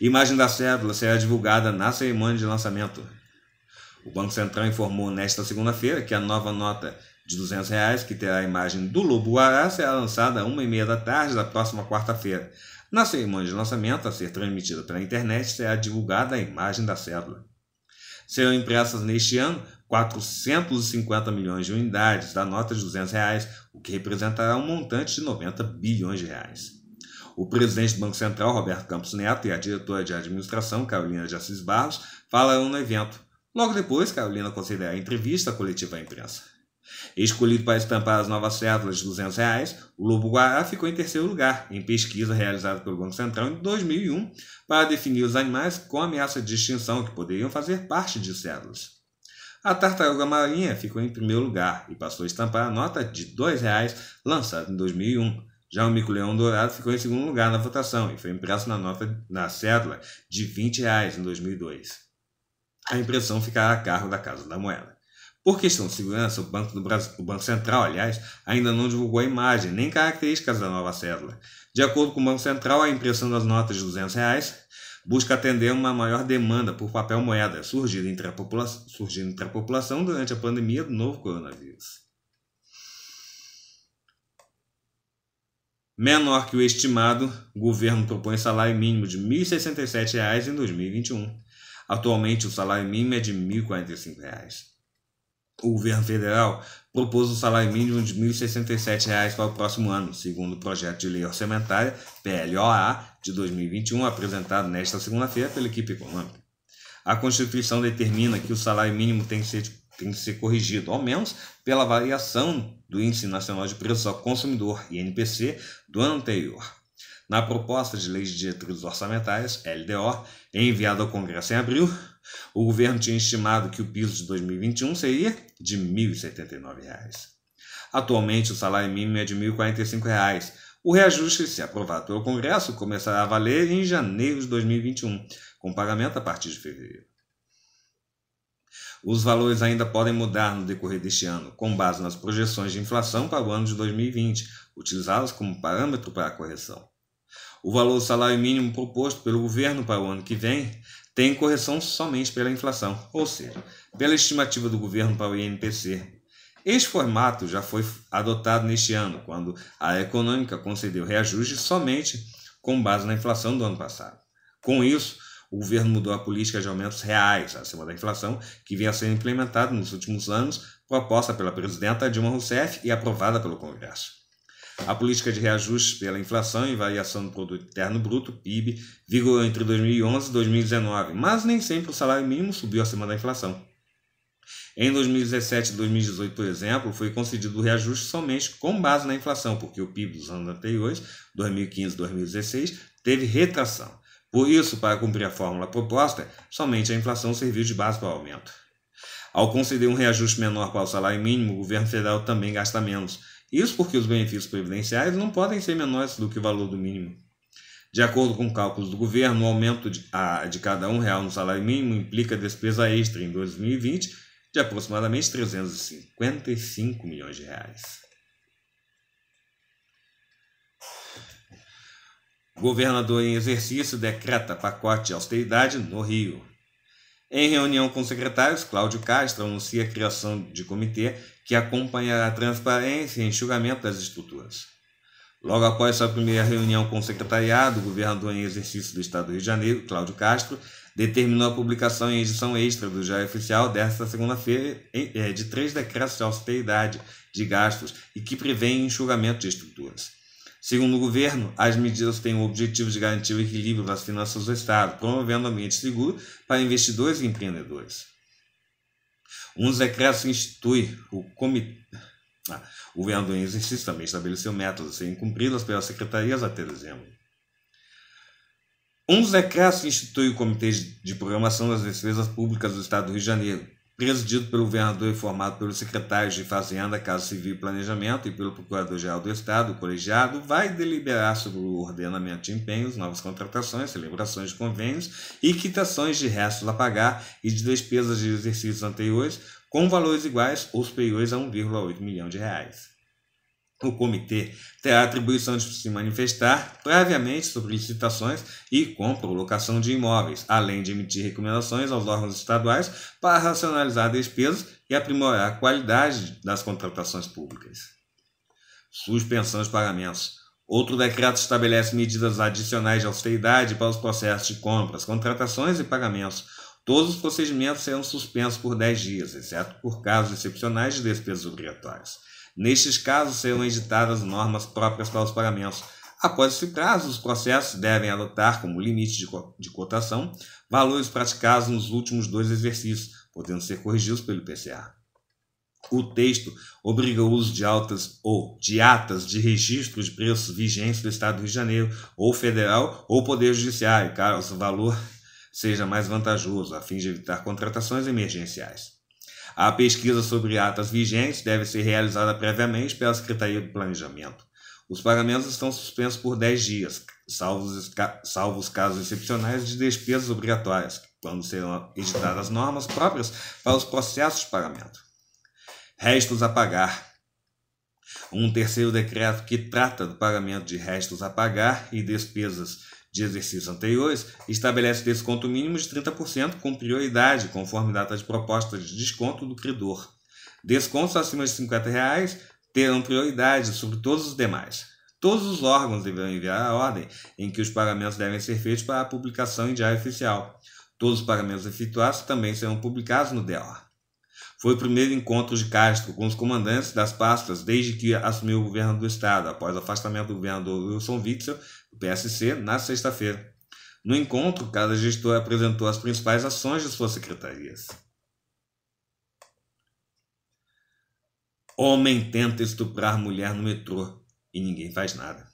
S1: Imagem da cédula será divulgada na cerimônia de lançamento. O Banco Central informou nesta segunda-feira que a nova nota de 200 reais, que terá a imagem do Lobo Guará, será lançada a uma e meia da tarde da próxima quarta-feira. Na cerimônia de lançamento, a ser transmitida pela internet, será divulgada a imagem da cédula. Serão impressas neste ano 450 milhões de unidades da nota de 200 reais, o que representará um montante de 90 bilhões de reais. O presidente do Banco Central, Roberto Campos Neto, e a diretora de administração, Carolina de Assis Barros, falarão no evento. Logo depois, Carolina concederá entrevista coletiva à imprensa. Escolhido para estampar as novas cédulas de R$ 200, reais, o Lobo Guará ficou em terceiro lugar em pesquisa realizada pelo Banco Central em 2001 para definir os animais com ameaça de extinção que poderiam fazer parte de cédulas. A tartaruga marinha ficou em primeiro lugar e passou a estampar a nota de R$ reais lançada em 2001. Já o mico-leão dourado ficou em segundo lugar na votação e foi impresso na nota na cédula de R$ reais em 2002. A impressão ficará a cargo da Casa da Moeda. Por questão de segurança, o Banco, do Brasil, o Banco Central, aliás, ainda não divulgou a imagem nem características da nova cédula. De acordo com o Banco Central, a impressão das notas de 200 reais busca atender uma maior demanda por papel moeda surgida entre a, popula surgindo entre a população durante a pandemia do novo coronavírus. Menor que o estimado, o governo propõe salário mínimo de R$ 1.067 em 2021. Atualmente, o salário mínimo é de R$ 1.045. O governo federal propôs um salário mínimo de R$ 1.067 para o próximo ano, segundo o projeto de lei orçamentária PLOA de 2021, apresentado nesta segunda-feira pela equipe econômica. A Constituição determina que o salário mínimo tem que ser, tem que ser corrigido, ao menos pela variação do Índice Nacional de Preços ao Consumidor, INPC, do ano anterior. Na proposta de lei de diretrizes orçamentárias, LDO, enviada ao Congresso em abril, o governo tinha estimado que o piso de 2021 seria de R$ 1.079. Atualmente, o salário mínimo é de R$ 1.045. O reajuste, se aprovado pelo Congresso, começará a valer em janeiro de 2021, com pagamento a partir de fevereiro. Os valores ainda podem mudar no decorrer deste ano, com base nas projeções de inflação para o ano de 2020, utilizadas como parâmetro para a correção. O valor do salário mínimo proposto pelo governo para o ano que vem tem correção somente pela inflação, ou seja, pela estimativa do governo para o INPC. Este formato já foi adotado neste ano, quando a econômica concedeu reajuste somente com base na inflação do ano passado. Com isso, o governo mudou a política de aumentos reais acima da inflação, que vinha sendo implementada nos últimos anos, proposta pela presidenta Dilma Rousseff e aprovada pelo Congresso. A política de reajuste pela inflação e variação do produto interno bruto (PIB) vigorou entre 2011 e 2019, mas nem sempre o salário mínimo subiu acima da inflação. Em 2017 e 2018, por exemplo, foi concedido o reajuste somente com base na inflação, porque o PIB dos anos anteriores, 2015 e 2016, teve retração. Por isso, para cumprir a fórmula proposta, somente a inflação serviu de base para o aumento. Ao conceder um reajuste menor para o salário mínimo, o governo federal também gasta menos. Isso porque os benefícios previdenciários não podem ser menores do que o valor do mínimo. De acordo com cálculos do governo, o aumento de, a, de cada um real no salário mínimo implica despesa extra em 2020 de aproximadamente 355 milhões de reais. O governador em exercício decreta pacote de austeridade no Rio. Em reunião com secretários, Cláudio Castro anuncia a criação de comitê que acompanhará a transparência e enxugamento das estruturas. Logo após sua primeira reunião com o secretariado, o governador em exercício do Estado do Rio de Janeiro, Cláudio Castro, determinou a publicação em edição extra do Diário Oficial desta segunda-feira é, de três decretos de austeridade de gastos e que prevêem enxugamento de estruturas. Segundo o governo, as medidas têm o objetivo de garantir o equilíbrio das finanças do Estado, promovendo um ambiente seguro para investidores e empreendedores. Um decretos institui o comitê. Ah, o governo em exercício também estabeleceu métodos a serem cumpridos pelas secretarias até dezembro. Um decretos institui o Comitê de Programação das Despesas Públicas do Estado do Rio de Janeiro, presidido pelo governador e formado pelos secretários de Fazenda, Casa Civil e Planejamento e pelo Procurador-Geral do Estado, o colegiado vai deliberar sobre o ordenamento de empenhos, novas contratações, celebrações de convênios e quitações de restos a pagar e de despesas de exercícios anteriores com valores iguais ou superiores a 1,8 milhão de reais. O comitê terá atribuição de se manifestar previamente sobre licitações e compra ou locação de imóveis, além de emitir recomendações aos órgãos estaduais para racionalizar despesas e aprimorar a qualidade das contratações públicas. Suspensão de pagamentos. Outro decreto estabelece medidas adicionais de austeridade para os processos de compras, contratações e pagamentos. Todos os procedimentos serão suspensos por 10 dias, exceto por casos excepcionais de despesas obrigatórias. Nestes casos, serão editadas normas próprias para os pagamentos. Após esse prazo, os processos devem adotar como limite de, co de cotação valores praticados nos últimos dois exercícios, podendo ser corrigidos pelo PCA. O texto obriga o uso de altas ou de atas de registro de preços vigentes do Estado do Rio de Janeiro, ou federal, ou Poder Judiciário, caso o valor seja mais vantajoso, a fim de evitar contratações emergenciais. A pesquisa sobre atas vigentes deve ser realizada previamente pela Secretaria do Planejamento. Os pagamentos estão suspensos por 10 dias, salvo os casos excepcionais de despesas obrigatórias, quando serão editadas normas próprias para os processos de pagamento. Restos a pagar. Um terceiro decreto que trata do pagamento de restos a pagar e despesas de exercícios anteriores estabelece desconto mínimo de 30% com prioridade, conforme data de proposta de desconto do credor. Descontos acima de R$ 50,00 reais terão prioridade sobre todos os demais. Todos os órgãos deverão enviar a ordem em que os pagamentos devem ser feitos para a publicação em diário oficial. Todos os pagamentos efetuados também serão publicados no DEOR. Foi o primeiro encontro de Castro com os comandantes das pastas desde que assumiu o governo do Estado, após o afastamento do governador Wilson Witzel o PSC, na sexta-feira. No encontro, cada gestor apresentou as principais ações de suas secretarias. Homem tenta estuprar mulher no metrô e ninguém faz nada.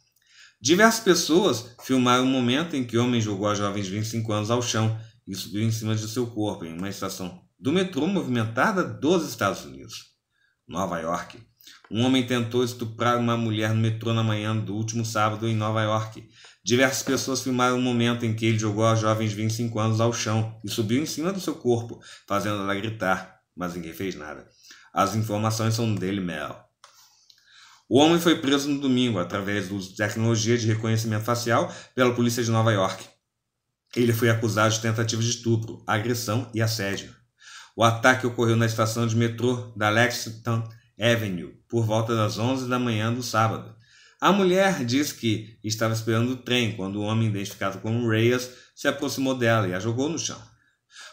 S1: Diversas pessoas filmaram o momento em que o homem jogou a jovem de 25 anos ao chão e subiu em cima de seu corpo em uma estação do metrô movimentada dos Estados Unidos. Nova York um homem tentou estuprar uma mulher no metrô na manhã do último sábado em Nova York. Diversas pessoas filmaram o momento em que ele jogou a jovem de 25 anos ao chão e subiu em cima do seu corpo, fazendo ela gritar, mas ninguém fez nada. As informações são dele Mel. O homem foi preso no domingo através do uso de tecnologia de reconhecimento facial pela polícia de Nova York. Ele foi acusado de tentativa de estupro, agressão e assédio. O ataque ocorreu na estação de metrô da Lexington Avenue por volta das 11 da manhã do sábado. A mulher disse que estava esperando o trem quando o homem identificado como Reyes se aproximou dela e a jogou no chão.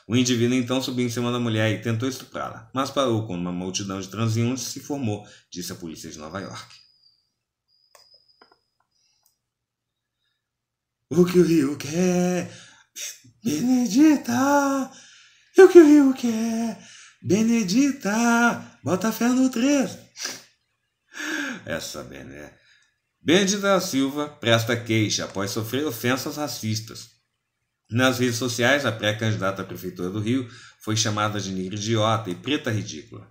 S1: O indivíduo então subiu em cima da mulher e tentou estuprá-la, mas parou quando uma multidão de transeuntes se formou, disse a polícia de Nova York.
S2: O que o rio quer? Benedita! O que o rio
S1: quer? Benedita, bota fé no 3. Essa Bené. Benedita da Silva presta queixa após sofrer ofensas racistas. Nas redes sociais, a pré-candidata à Prefeitura do Rio foi chamada de negra idiota e preta ridícula.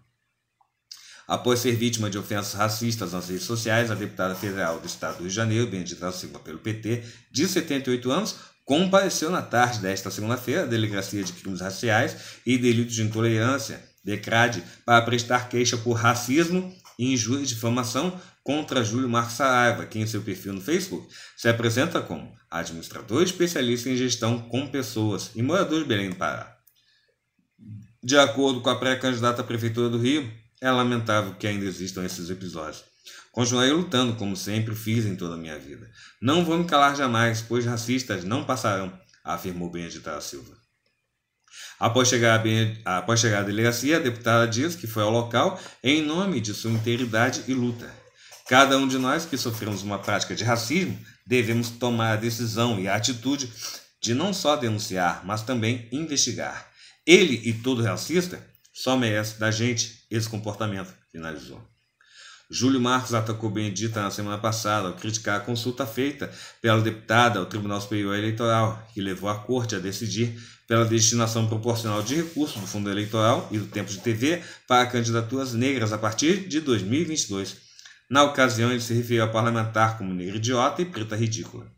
S1: Após ser vítima de ofensas racistas nas redes sociais, a deputada federal do Estado do Rio de Janeiro, Benedita Silva pelo PT, de 78 anos, compareceu na tarde desta segunda-feira à Delegacia de Crimes Raciais e Delitos de Intolerância, DECRAD, para prestar queixa por racismo e injúria e difamação contra Júlio Marcos Saraiva, que em seu perfil no Facebook se apresenta como administrador especialista em gestão com pessoas e morador de Belém do Pará. De acordo com a pré-candidata à Prefeitura do Rio, é lamentável que ainda existam esses episódios. Continuarei lutando, como sempre fiz em toda a minha vida. Não vou me calar jamais, pois racistas não passarão, afirmou Benedita da Silva. Após chegar, a, após chegar à delegacia, a deputada diz que foi ao local em nome de sua integridade e luta. Cada um de nós que sofremos uma prática de racismo devemos tomar a decisão e a atitude de não só denunciar, mas também investigar. Ele e todo racista só merece da gente esse comportamento, finalizou. Júlio Marcos atacou Benedita na semana passada ao criticar a consulta feita pela deputada ao Tribunal Superior Eleitoral, que levou a corte a decidir pela destinação proporcional de recursos do fundo eleitoral e do tempo de TV para candidaturas negras a partir de 2022. Na ocasião, ele se referiu a parlamentar como negra idiota e preta ridícula.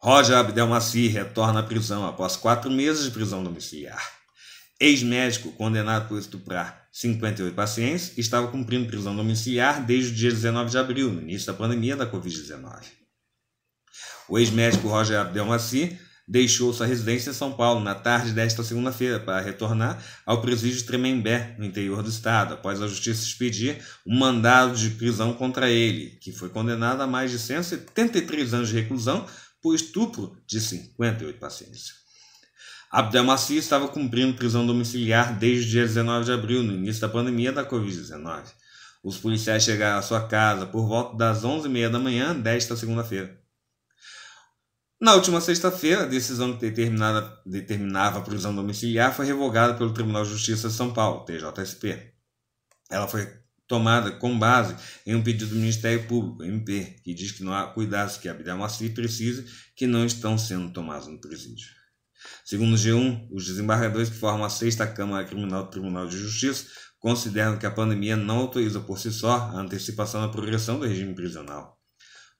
S1: Roger Abdelmaci retorna à prisão após quatro meses de prisão domiciliar ex-médico condenado por estuprar 58 pacientes, estava cumprindo prisão domiciliar desde o dia 19 de abril, no início da pandemia da Covid-19. O ex-médico Roger Abdelmaci deixou sua residência em São Paulo na tarde desta segunda-feira para retornar ao presídio de Tremembé, no interior do estado, após a justiça expedir um mandado de prisão contra ele, que foi condenado a mais de 173 anos de reclusão por estupro de 58 pacientes. Abdelmaci estava cumprindo prisão domiciliar desde o dia 19 de abril, no início da pandemia da Covid-19. Os policiais chegaram à sua casa por volta das 11h30 da manhã desta segunda-feira. Na última sexta-feira, a decisão que determinava a prisão domiciliar foi revogada pelo Tribunal de Justiça de São Paulo, TJSP. Ela foi tomada com base em um pedido do Ministério Público, MP, que diz que não há cuidados que Abdelmaci precisa que não estão sendo tomados no presídio. Segundo G1, os desembargadores que formam a sexta Câmara Criminal do Tribunal de Justiça consideram que a pandemia não autoriza por si só a antecipação da progressão do regime prisional.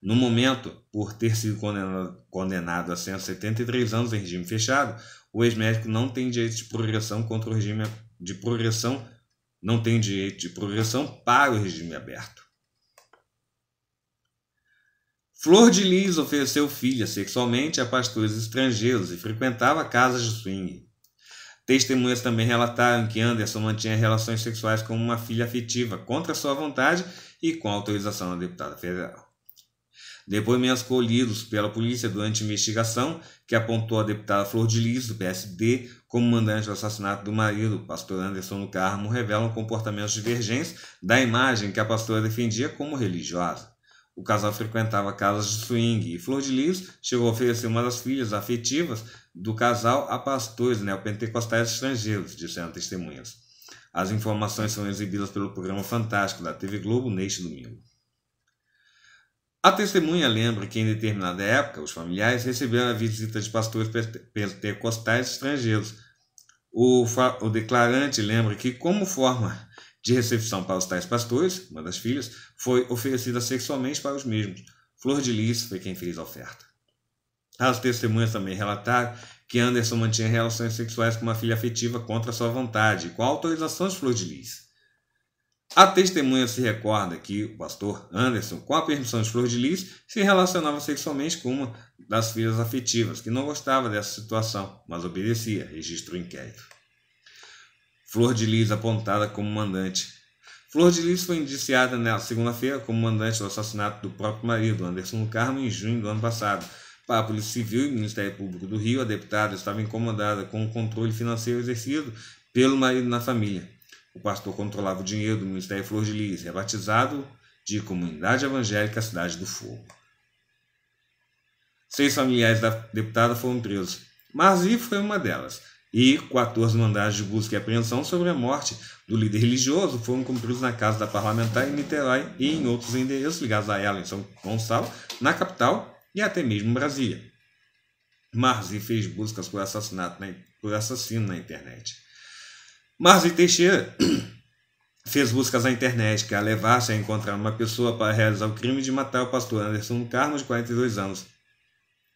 S1: No momento, por ter sido condenado, condenado a 173 anos em regime fechado, o ex-médico não tem direito de progressão contra o regime de progressão, não tem direito de progressão para o regime aberto. Flor de Lis ofereceu filha sexualmente a pastores estrangeiros e frequentava casas de swing. Testemunhas também relataram que Anderson mantinha relações sexuais com uma filha afetiva contra sua vontade e com autorização da deputada federal. Depoimentos colhidos pela polícia durante a investigação, que apontou a deputada Flor de Lis, do PSD, como mandante do assassinato do marido, o pastor Anderson do Carmo, revelam comportamentos divergentes da imagem que a pastora defendia como religiosa. O casal frequentava casas de swing e Flor de Lis chegou a oferecer uma das filhas afetivas do casal a pastores neopentecostais estrangeiros, disseram testemunhas. As informações são exibidas pelo programa Fantástico da TV Globo neste domingo. A testemunha lembra que em determinada época os familiares receberam a visita de pastores pentecostais estrangeiros. O, o declarante lembra que, como forma de recepção para os tais pastores, uma das filhas, foi oferecida sexualmente para os mesmos. Flor de Lis foi quem fez a oferta. As testemunhas também relataram que Anderson mantinha relações sexuais com uma filha afetiva contra sua vontade, com a autorização de Flor de Lis. A testemunha se recorda que o pastor Anderson, com a permissão de Flor de Lis, se relacionava sexualmente com uma das filhas afetivas, que não gostava dessa situação, mas obedecia, registra o inquérito. Flor de Lis apontada como mandante. Flor de Lis foi indiciada na segunda-feira como mandante do assassinato do próprio marido, Anderson Carmo, em junho do ano passado. Para a Polícia Civil e Ministério Público do Rio, a deputada estava incomodada com o controle financeiro exercido pelo marido na família. O pastor controlava o dinheiro do Ministério Flor de Lis, é batizado de Comunidade Evangélica Cidade do Fogo. Seis familiares da deputada foram presos. Marzi foi uma delas e 14 mandados de busca e apreensão sobre a morte do líder religioso foram cumpridos na casa da parlamentar em Niterói e em outros endereços ligados a ela em São Gonçalo, na capital e até mesmo em Brasília. Marzi fez buscas por, assassinato na, por assassino na internet. Marzi Teixeira fez buscas na internet que a levasse a encontrar uma pessoa para realizar o crime de matar o pastor Anderson Carlos, de 42 anos.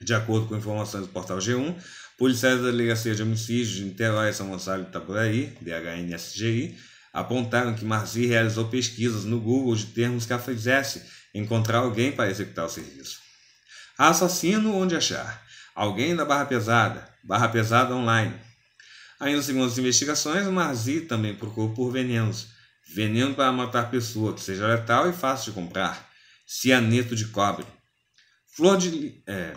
S1: De acordo com informações do portal G1, Policiais da Delegacia de Homicídios de Niterói, São Gonçalo por aí. DHNSGI, apontaram que Marzi realizou pesquisas no Google de termos que a fizesse encontrar alguém para executar o serviço. Assassino onde achar. Alguém da Barra Pesada. Barra Pesada Online. Ainda segundo as investigações, Marzi também procurou por venenos. Veneno para matar pessoa, que seja letal e fácil de comprar. Cianeto de cobre. Flor de... É,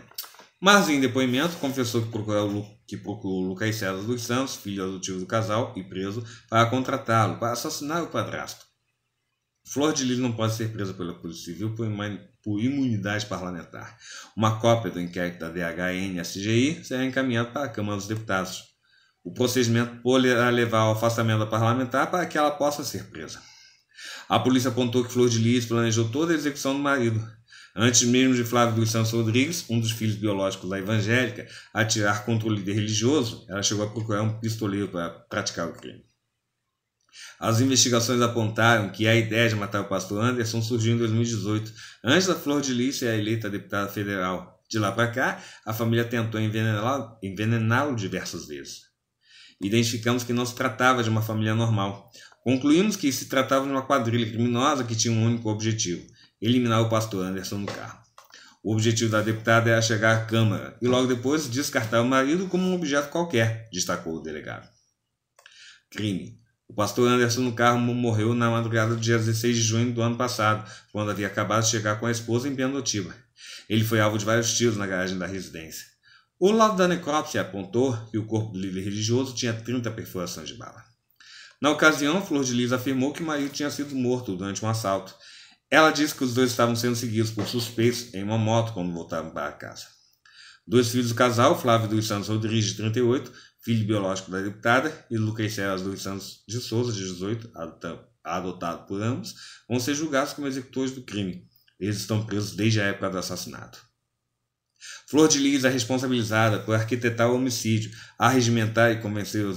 S1: mas, em depoimento, confessou que procurou, que procurou Lucas César dos Santos, filho adotivo do casal e preso, para contratá-lo, para assassinar o padrasto. Flor de Lis não pode ser presa pela Polícia Civil por imunidade parlamentar. Uma cópia do inquérito da DHN-SGI será encaminhada para a Câmara dos Deputados. O procedimento poderá levar ao afastamento da parlamentar para que ela possa ser presa. A polícia apontou que Flor de Lis planejou toda a execução do marido, Antes mesmo de Flávio dos Santos Rodrigues, um dos filhos biológicos da evangélica, atirar contra o líder religioso, ela chegou a procurar um pistoleiro para praticar o crime. As investigações apontaram que a ideia de matar o pastor Anderson surgiu em 2018, antes da Flor de Lis ser eleita deputada federal. De lá para cá, a família tentou envenená-lo diversas vezes. Identificamos que não se tratava de uma família normal. Concluímos que se tratava de uma quadrilha criminosa que tinha um único objetivo: eliminar o pastor Anderson do carro. O objetivo da deputada é chegar à Câmara e logo depois descartar o marido como um objeto qualquer, destacou o delegado. Crime. O pastor Anderson no carro morreu na madrugada do dia 16 de junho do ano passado, quando havia acabado de chegar com a esposa em Pianotiba. Ele foi alvo de vários tiros na garagem da residência. O lado da necrópsia apontou que o corpo do líder religioso tinha 30 perfurações de bala. Na ocasião, Flor de Lis afirmou que o marido tinha sido morto durante um assalto ela disse que os dois estavam sendo seguidos por suspeitos em uma moto quando voltavam para casa. Dois filhos do casal, Flávio dos Santos Rodrigues, de 38, filho biológico da deputada, e Lucas Celas dos Santos de Souza, de 18, adotado por ambos, vão ser julgados como executores do crime. Eles estão presos desde a época do assassinato. Flor de Lis é responsabilizada por arquitetar o homicídio, arregimentar e convencer o,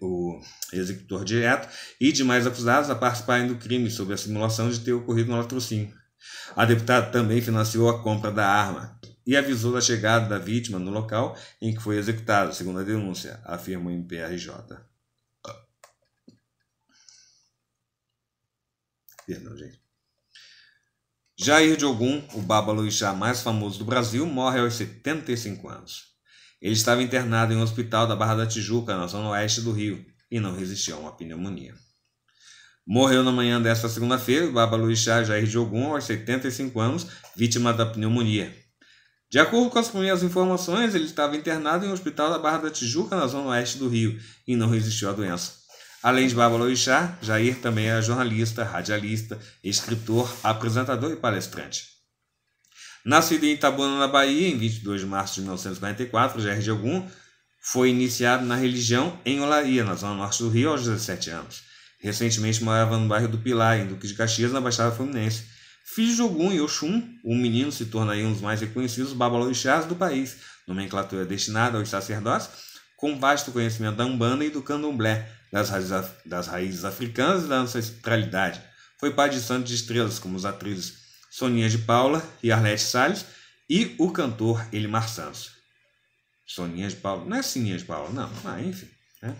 S1: o executor direto e demais acusados a participarem do crime sob a simulação de ter ocorrido um latrocínio. A deputada também financiou a compra da arma e avisou da chegada da vítima no local em que foi executada, segundo a denúncia, afirma o MPRJ. Perdão, gente. Jair de Ogum, o babalorixá mais famoso do Brasil, morre aos 75 anos. Ele estava internado em um hospital da Barra da Tijuca, na zona oeste do Rio, e não resistiu a uma pneumonia. Morreu na manhã desta segunda-feira o Luixá Jair de Ogum, aos 75 anos, vítima da pneumonia. De acordo com as primeiras informações, ele estava internado em um hospital da Barra da Tijuca, na zona oeste do Rio, e não resistiu à doença. Além de Babalorixá, Jair também é jornalista, radialista, escritor, apresentador e palestrante. Nascido em Itabuna, na Bahia, em 22 de março de 1944, Jair de Ogum foi iniciado na religião em Olaria, na zona norte do Rio, aos 17 anos. Recentemente morava no bairro do Pilar, em Duque de Caxias, na Baixada Fluminense. Filho de Ogum e Oxum, o menino se torna um dos mais reconhecidos babalorixás do país, nomenclatura destinada aos sacerdotes, com vasto conhecimento da Umbanda e do Candomblé, das raízes, das raízes africanas e da ancestralidade. Foi pai de santos de estrelas, como os atrizes Soninha de Paula e Arlete Salles e o cantor Elimar Santos. Soninha de Paula, não é Sininha de Paula, não, ah, enfim. Né?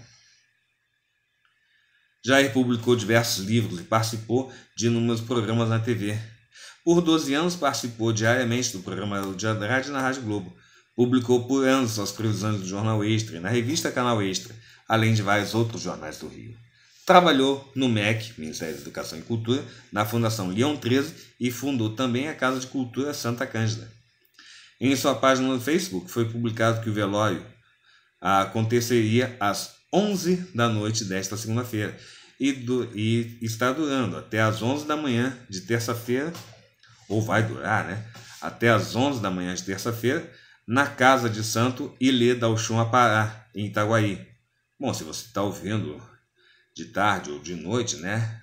S1: Jair publicou diversos livros e participou de inúmeros programas na TV. Por 12 anos participou diariamente do programa do Dia Andrade na Rádio Globo. Publicou por anos as previsões do jornal Extra, na revista Canal Extra além de vários outros jornais do Rio. Trabalhou no MEC, Ministério da Educação e Cultura, na Fundação Leão 13 e fundou também a Casa de Cultura Santa Cândida. Em sua página no Facebook foi publicado que o velório aconteceria às 11 da noite desta segunda-feira e, e está durando até às 11 da manhã de terça-feira, ou vai durar, né? Até às 11 da manhã de terça-feira, na Casa de Santo Ilê da Oxum Apará, em Itaguaí, Bom, se você está ouvindo de tarde ou de noite, né?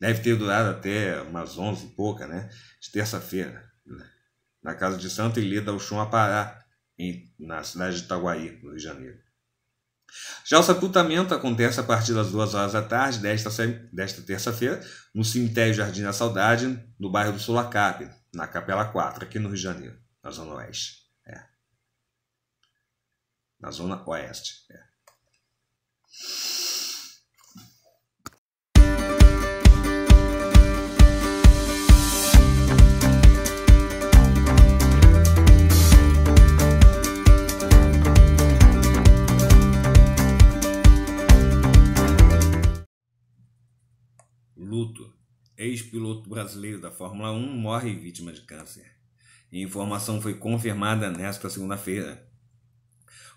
S1: Deve ter durado até umas onze e pouca, né? De terça-feira, né, na casa de Santa Ilida Oxum Apará, em, na cidade de Itaguaí, no Rio de Janeiro. Já o sepultamento acontece a partir das duas horas da tarde desta, desta terça-feira, no cemitério Jardim da Saudade, no bairro do Sulacabe na Capela 4, aqui no Rio de Janeiro, na Zona Oeste. É. Na Zona Oeste. É. Luto. Ex-piloto brasileiro da Fórmula 1 morre vítima de câncer. a informação foi confirmada nesta segunda-feira.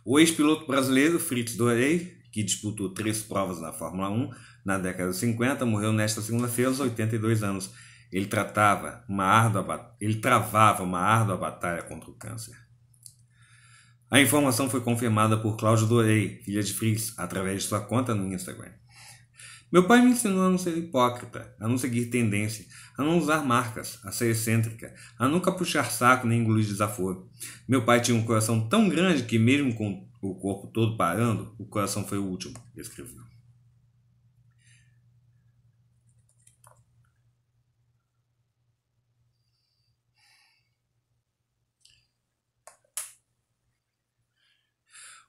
S1: O ex-piloto brasileiro Fritz Dorey que disputou três provas na Fórmula 1 na década de 50, morreu nesta segunda-feira aos 82 anos. Ele tratava uma árdua, ele travava uma árdua batalha contra o câncer. A informação foi confirmada por Cláudio Dorei, filha de Fritz, através de sua conta no Instagram. Meu pai me ensinou a não ser hipócrita, a não seguir tendência, a não usar marcas, a ser excêntrica, a nunca puxar saco nem engolir desaforo. Meu pai tinha um coração tão grande que, mesmo com o corpo todo parando, o coração
S2: foi o último, escreveu.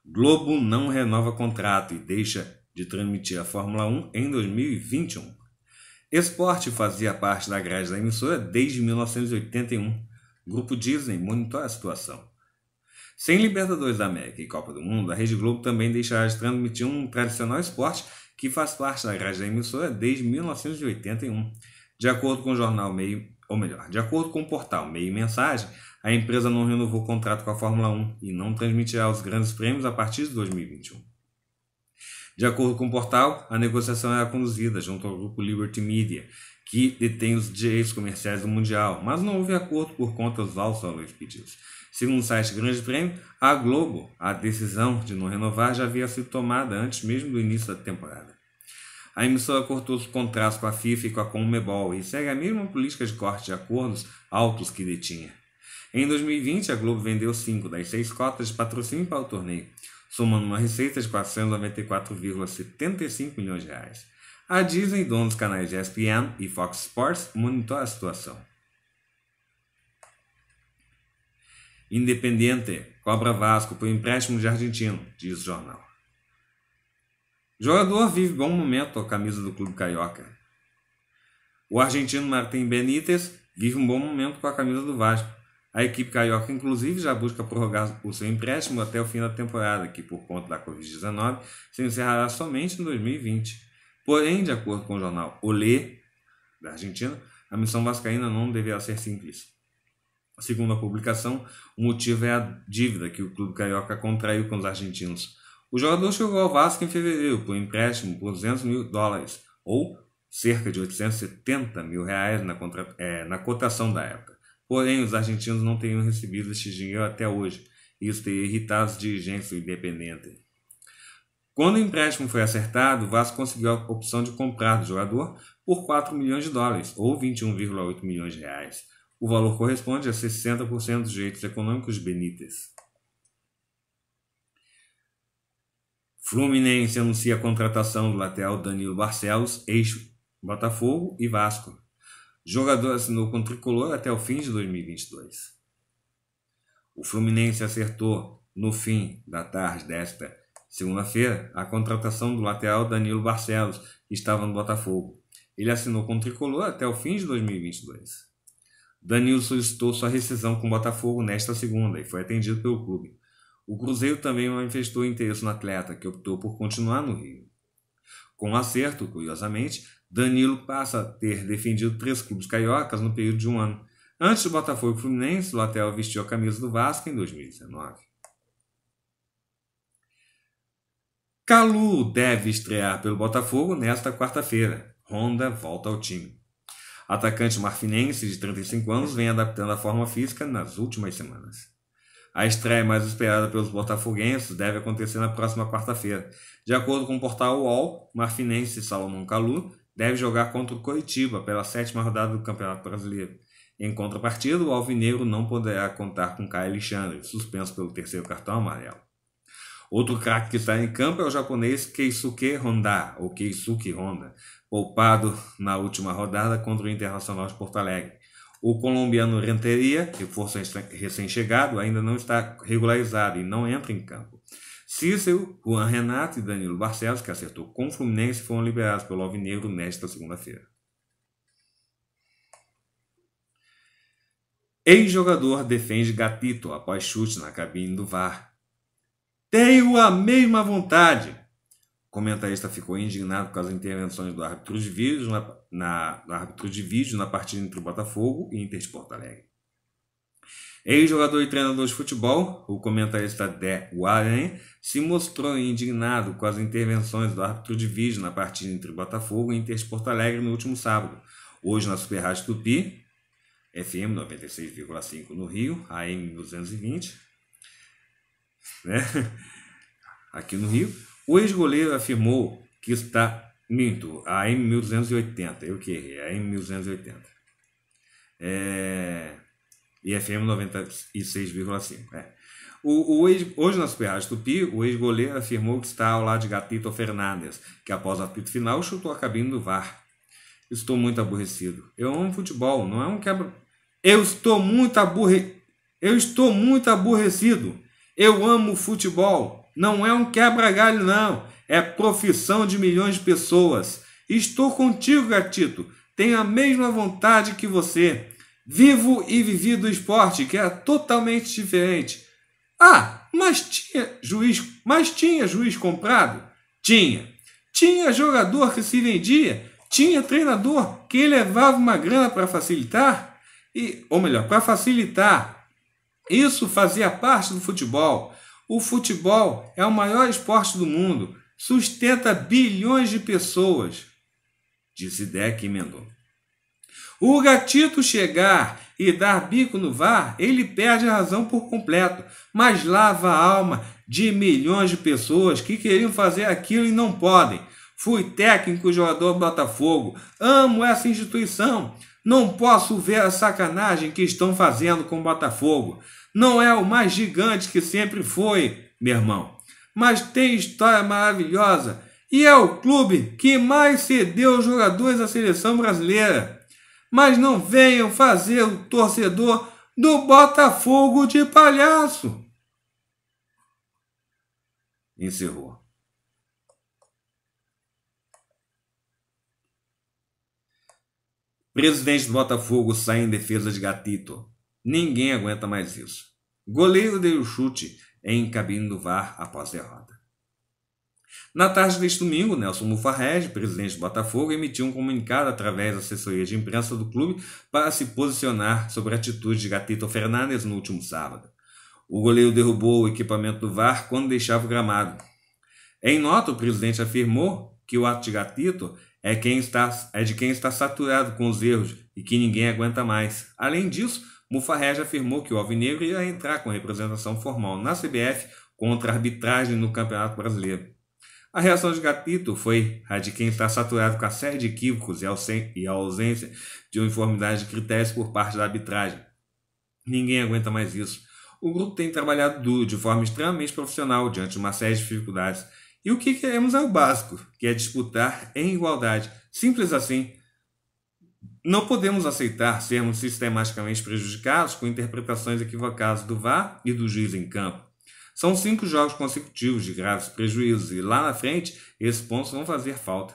S1: Globo não renova contrato e deixa de transmitir a Fórmula 1 em 2021. Esporte fazia parte da grade da emissora desde 1981. Grupo Disney monitora a situação. Sem Libertadores da América e Copa do Mundo, a Rede Globo também deixará de transmitir um tradicional esporte que faz parte da grade da emissora desde 1981. De acordo com o jornal Meio, ou melhor, de acordo com o portal Meio Mensagem, a empresa não renovou o contrato com a Fórmula 1 e não transmitirá os grandes prêmios a partir de 2021. De acordo com o portal, a negociação era conduzida junto ao grupo Liberty Media, que detém os direitos comerciais do Mundial, mas não houve acordo por conta dos altos valores pedidos. Segundo o site Grande Prêmio, a Globo, a decisão de não renovar já havia sido tomada antes mesmo do início da temporada. A emissora cortou os contratos com a FIFA e com a Conmebol e segue a mesma política de corte de acordos altos que detinha. Em 2020, a Globo vendeu 5 das 6 cotas de patrocínio para o torneio, somando uma receita de 494,75 milhões de reais. A Disney, dono dos canais ESPN e Fox Sports, monitora a situação. Independiente cobra Vasco por empréstimo de argentino, diz o jornal. O jogador vive bom momento a camisa do clube carioca. O argentino Martim Benítez vive um bom momento com a camisa do Vasco. A equipe carioca, inclusive, já busca prorrogar o seu empréstimo até o fim da temporada, que, por conta da Covid-19, se encerrará somente em 2020. Porém, de acordo com o jornal Olé, da Argentina, a missão vascaína não deverá ser simples. Segundo a publicação, o motivo é a dívida que o clube carioca contraiu com os argentinos. O jogador chegou ao Vasco em fevereiro por empréstimo por 200 mil dólares, ou cerca de 870 mil reais na, contra, é, na cotação da época. Porém, os argentinos não tenham recebido este dinheiro até hoje. Isso teria irritado os dirigentes do Independente. Quando o empréstimo foi acertado, o Vasco conseguiu a opção de comprar do jogador por 4 milhões de dólares, ou 21,8 milhões de reais. O valor corresponde a 60% dos direitos econômicos Benítez. Fluminense anuncia a contratação do lateral Danilo Barcelos, ex-Botafogo e Vasco. Jogador assinou com o Tricolor até o fim de 2022. O Fluminense acertou no fim da tarde desta segunda-feira a contratação do lateral Danilo Barcelos, que estava no Botafogo. Ele assinou com o Tricolor até o fim de 2022. Danilo solicitou sua rescisão com o Botafogo nesta segunda e foi atendido pelo clube. O Cruzeiro também manifestou interesse no atleta, que optou por continuar no Rio. Com o um acerto, curiosamente, Danilo passa a ter defendido três clubes caiocas no período de um ano. Antes do Botafogo e Fluminense, o lateral vestiu a camisa do Vasco em 2019. Calu deve estrear pelo Botafogo nesta quarta-feira. Honda volta ao time. Atacante marfinense de 35 anos vem adaptando a forma física nas últimas semanas. A estreia mais esperada pelos botafoguenses deve acontecer na próxima quarta-feira. De acordo com o portal UOL, marfinense Salomão Calu deve jogar contra o Coritiba pela sétima rodada do Campeonato Brasileiro. Em contrapartida, o Alvinegro não poderá contar com Caio Alexandre, suspenso pelo terceiro cartão amarelo. Outro craque que está em campo é o japonês Keisuke Honda, ou Keisuke Honda, poupado na última rodada contra o Internacional de Porto Alegre. O colombiano Renteria, reforço recém-chegado, ainda não está regularizado e não entra em campo. Cícero, Juan Renato e Danilo Barcelos, que acertou com o Fluminense, foram liberados pelo Alvinegro nesta segunda-feira. Ex-jogador defende Gatito após chute na cabine do VAR tenho a mesma vontade. O comentarista tá ficou indignado com as intervenções do árbitro de vídeo na, na, árbitro de vídeo na partida entre o Botafogo e Inter de Porto Alegre. Ex-jogador e treinador de futebol, o comentarista De Warren se mostrou indignado com as intervenções do árbitro de vídeo na partida entre o Botafogo e Inter de Porto Alegre no último sábado. Hoje na Super Rádio Tupi, FM 96,5 no Rio, AM 220, né? aqui no Rio. O ex-goleiro afirmou que está minto, a M1280. Eu que errei, a M1280. É... E FM 96,5. É. O, o ex, hoje na Superrádio Tupi, o ex-goleiro afirmou que está ao lado de Gatito Fernandes, que após o apito final chutou a cabine do VAR. Estou muito aborrecido. Eu amo futebol, não é um quebra. Eu estou muito aborre... Eu estou muito aborrecido. Eu amo futebol. Não é um quebra-galho, não. É profissão de milhões de pessoas. Estou contigo, gatito. Tenho a mesma vontade que você. Vivo e vivi do esporte, que é totalmente diferente. Ah, mas tinha juiz, mas tinha juiz comprado? Tinha. Tinha jogador que se vendia, tinha treinador que levava uma grana para facilitar e, ou melhor, para facilitar isso fazia parte do futebol. O futebol é o maior esporte do mundo, sustenta bilhões de pessoas, disse Deck Mendonça. emendou. O gatito chegar e dar bico no VAR, ele perde a razão por completo, mas lava a alma de milhões de pessoas que queriam fazer aquilo e não podem. Fui técnico jogador do Botafogo, amo essa instituição, não posso ver a sacanagem que estão fazendo com o Botafogo. Não é o mais gigante que sempre foi, meu irmão. Mas tem história maravilhosa e é o clube que mais cedeu jogadores à seleção brasileira. Mas não venham fazer o torcedor do Botafogo de palhaço. Encerrou. Presidente do Botafogo sai em defesa de Gatito. Ninguém aguenta mais isso. Goleiro deu chute em cabine do VAR após derrota. Na tarde deste domingo, Nelson Mufarred, presidente do Botafogo, emitiu um comunicado através da assessoria de imprensa do clube para se posicionar sobre a atitude de Gatito Fernandes no último sábado. O goleiro derrubou o equipamento do VAR quando deixava o gramado. Em nota, o presidente afirmou que o ato de Gatito é, quem está, é de quem está saturado com os erros e que ninguém aguenta mais. Além disso, Mufarrej afirmou que o Alvinegro irá entrar com representação formal na CBF contra a arbitragem no Campeonato Brasileiro. A reação de Gatito foi a de quem está saturado com a série de equívocos e a ausência de uniformidade de critérios por parte da arbitragem. Ninguém aguenta mais isso. O grupo tem trabalhado duro, de forma extremamente profissional, diante de uma série de dificuldades. E o que queremos é o básico, que é disputar em igualdade. Simples assim. Não podemos aceitar sermos sistematicamente prejudicados com interpretações equivocadas do VAR e do juiz em campo. São cinco jogos consecutivos de graves prejuízos e lá na frente esses pontos vão fazer falta.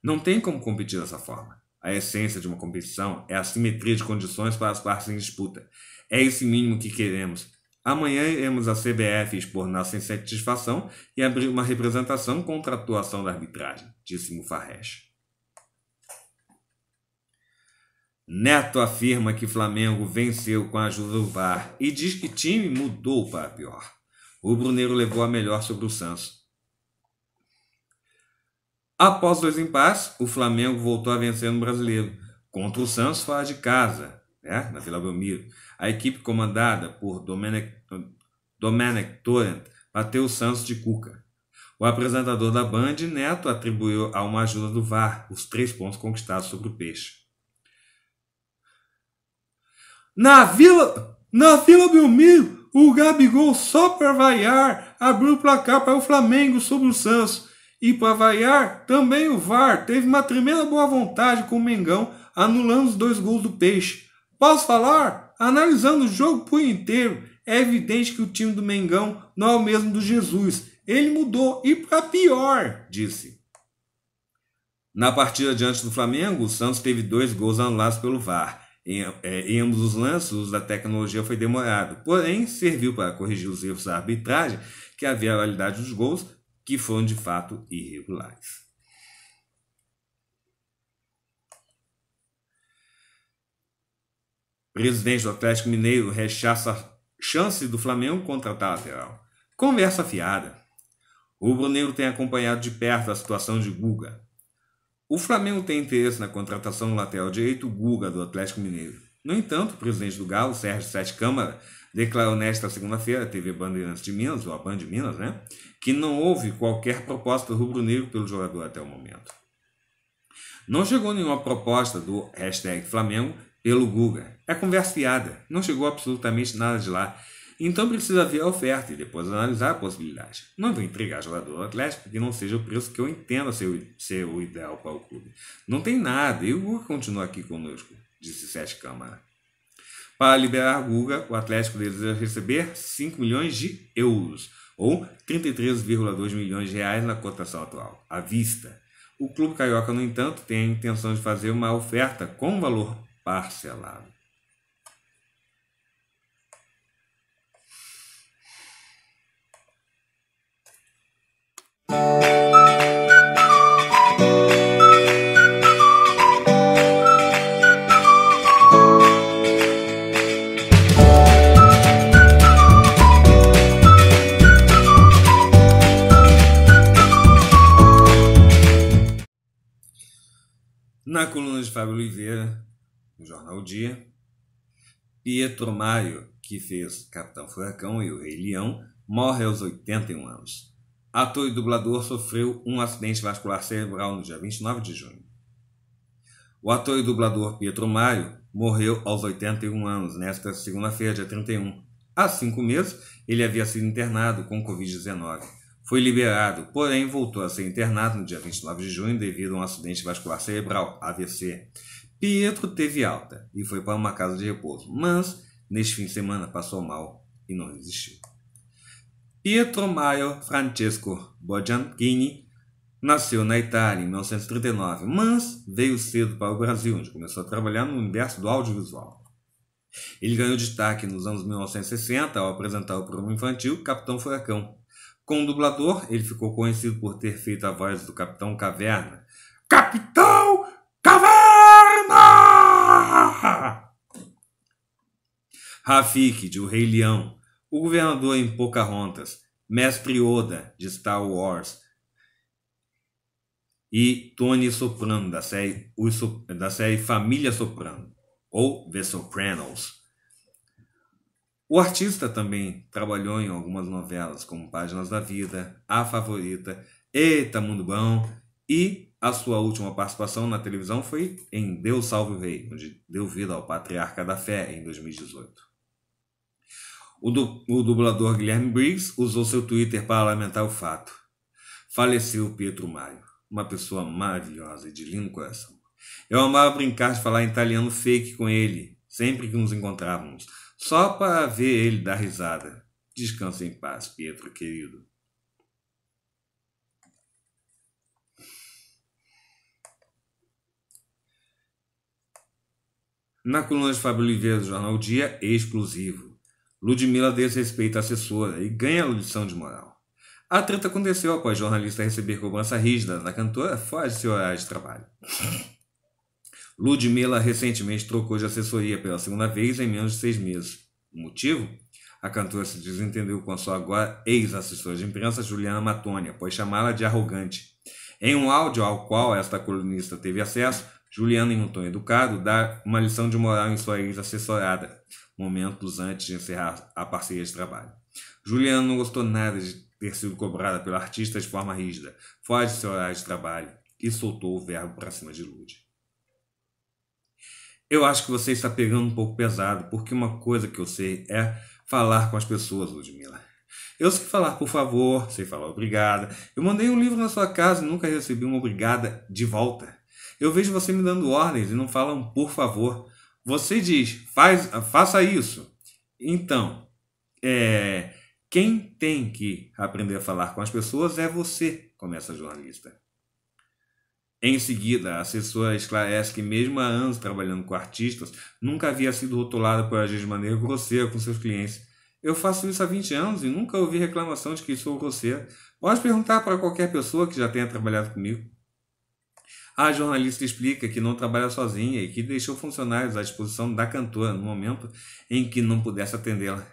S1: Não tem como competir dessa forma. A essência de uma competição é a simetria de condições para as partes em disputa. É esse mínimo que queremos. Amanhã iremos à CBF expor nossa insatisfação e abrir uma representação contra a atuação da arbitragem, disse Mufarresh. Neto afirma que Flamengo venceu com a ajuda do VAR e diz que time mudou para pior. O Bruneiro levou a melhor sobre o Santos. Após dois empates, o Flamengo voltou a vencer no Brasileiro. Contra o Santos fora de casa, né? na Vila Belmiro. A equipe comandada por Domenic, Domenic Torrent bateu o Santos de Cuca. O apresentador da Band, Neto, atribuiu a uma ajuda do VAR os três pontos conquistados sobre o Peixe. Na Vila, na Vila Belmiro, o Gabigol só para vaiar abriu o placar para o Flamengo sobre o Santos. E para vaiar, também o VAR teve uma tremenda boa vontade com o Mengão, anulando os dois gols do Peixe. Posso falar? analisando o jogo por inteiro, é evidente que o time do Mengão não é o mesmo do Jesus. Ele mudou e para pior, disse. Na partida diante do Flamengo, o Santos teve dois gols anulados pelo VAR. Em, é, em ambos os lances, o uso da tecnologia foi demorado, porém serviu para corrigir os erros da arbitragem que havia a validade dos gols, que foram de fato irregulares. Presidente do Atlético Mineiro rechaça chance do Flamengo contratar lateral. Conversa fiada. O Rubro-Negro tem acompanhado de perto a situação de Guga. O Flamengo tem interesse na contratação do lateral direito Guga do Atlético Mineiro. No entanto, o presidente do Galo, Sérgio Sete Câmara, declarou nesta segunda-feira à TV Bandeirantes de Minas, ou a Band de Minas, né, que não houve qualquer proposta do rubro-negro pelo jogador até o momento. Não chegou nenhuma proposta do Flamengo pelo Guga. É conversa fiada, não chegou absolutamente nada de lá. Então precisa ver a oferta e depois analisar a possibilidade. Não vou entregar jogador ao Atlético que não seja o preço que eu entendo ser, ser o ideal para o clube. Não tem nada, e o Guga continua aqui conosco, disse Sete Câmara. Para liberar Guga, o Atlético deseja receber 5 milhões de euros, ou 33,2 milhões de reais na cotação atual, à vista. O clube carioca, no entanto, tem a intenção de fazer uma oferta com valor parcelado. Na coluna de Fábio Oliveira, no jornal Dia, Pietro Mário, que fez Capitão Furacão e o Rei Leão, morre aos 81 anos ator e dublador sofreu um acidente vascular cerebral no dia 29 de junho. O ator e dublador Pietro Mário morreu aos 81 anos nesta segunda-feira, dia 31. Há cinco meses, ele havia sido internado com Covid-19. Foi liberado, porém voltou a ser internado no dia 29 de junho devido a um acidente vascular cerebral, AVC. Pietro teve alta e foi para uma casa de repouso, mas neste fim de semana passou mal e não resistiu. Pietro Maio Francesco Bodianchini nasceu na Itália em 1939, mas veio cedo para o Brasil, onde começou a trabalhar no universo do audiovisual. Ele ganhou destaque nos anos 1960 ao apresentar o programa infantil Capitão Furacão. Como dublador, ele ficou conhecido por ter feito a voz do Capitão Caverna. Capitão Caverna! Rafiki, de O Rei Leão, o governador em Pocahontas, Mestre Oda, de Star Wars, e Tony Soprano, da série, da série Família Soprano, ou The Sopranos. O artista também trabalhou em algumas novelas, como Páginas da Vida, A Favorita, Eita Mundo Bom, e a sua última participação na televisão foi em Deus Salve o Rei, onde deu vida ao patriarca da fé em 2018. O, du o dublador Guilherme Briggs usou seu Twitter para lamentar o fato. Faleceu Pietro Maio, uma pessoa maravilhosa e de lindo coração. Eu amava brincar de falar italiano fake com ele, sempre que nos encontrávamos, só para ver ele dar risada. Descanse em paz, Pietro querido. Na coluna de Fábio Oliveira do Jornal Dia, exclusivo. Ludmilla desrespeita a assessora e ganha a lição de moral. A treta aconteceu após jornalista receber cobrança rígida da cantora fora de seu horário de trabalho. Ludmilla recentemente trocou de assessoria pela segunda vez em menos de seis meses. O motivo? A cantora se desentendeu com a sua agora ex-assessora de imprensa Juliana Matoni, após chamá-la de arrogante. Em um áudio ao qual esta colunista teve acesso, Juliana, em um tom educado, dá uma lição de moral em sua ex-assessorada, momentos antes de encerrar a parceria de trabalho. Juliana não gostou nada de ter sido cobrada pelo artista de forma rígida, fora de seu horário de trabalho, e soltou o verbo para cima de Lude. Eu acho que você está pegando um pouco pesado, porque uma coisa que eu sei é falar com as pessoas, Ludmilla. Eu sei falar por favor, sei falar obrigada. Eu mandei um livro na sua casa e nunca recebi uma obrigada de volta. Eu vejo você me dando ordens e não falam por favor. Você diz, faz, faça isso. Então, é, quem tem que aprender a falar com as pessoas é você, começa a jornalista. Em seguida, a assessora esclarece que, mesmo há anos trabalhando com artistas, nunca havia sido rotulada por agir de maneira grosseira com seus clientes. Eu faço isso há 20 anos e nunca ouvi reclamação de que sou grosseira. Pode perguntar para qualquer pessoa que já tenha trabalhado comigo. A jornalista explica que não trabalha sozinha e que deixou funcionários à disposição da cantora no momento em que não pudesse atendê-la.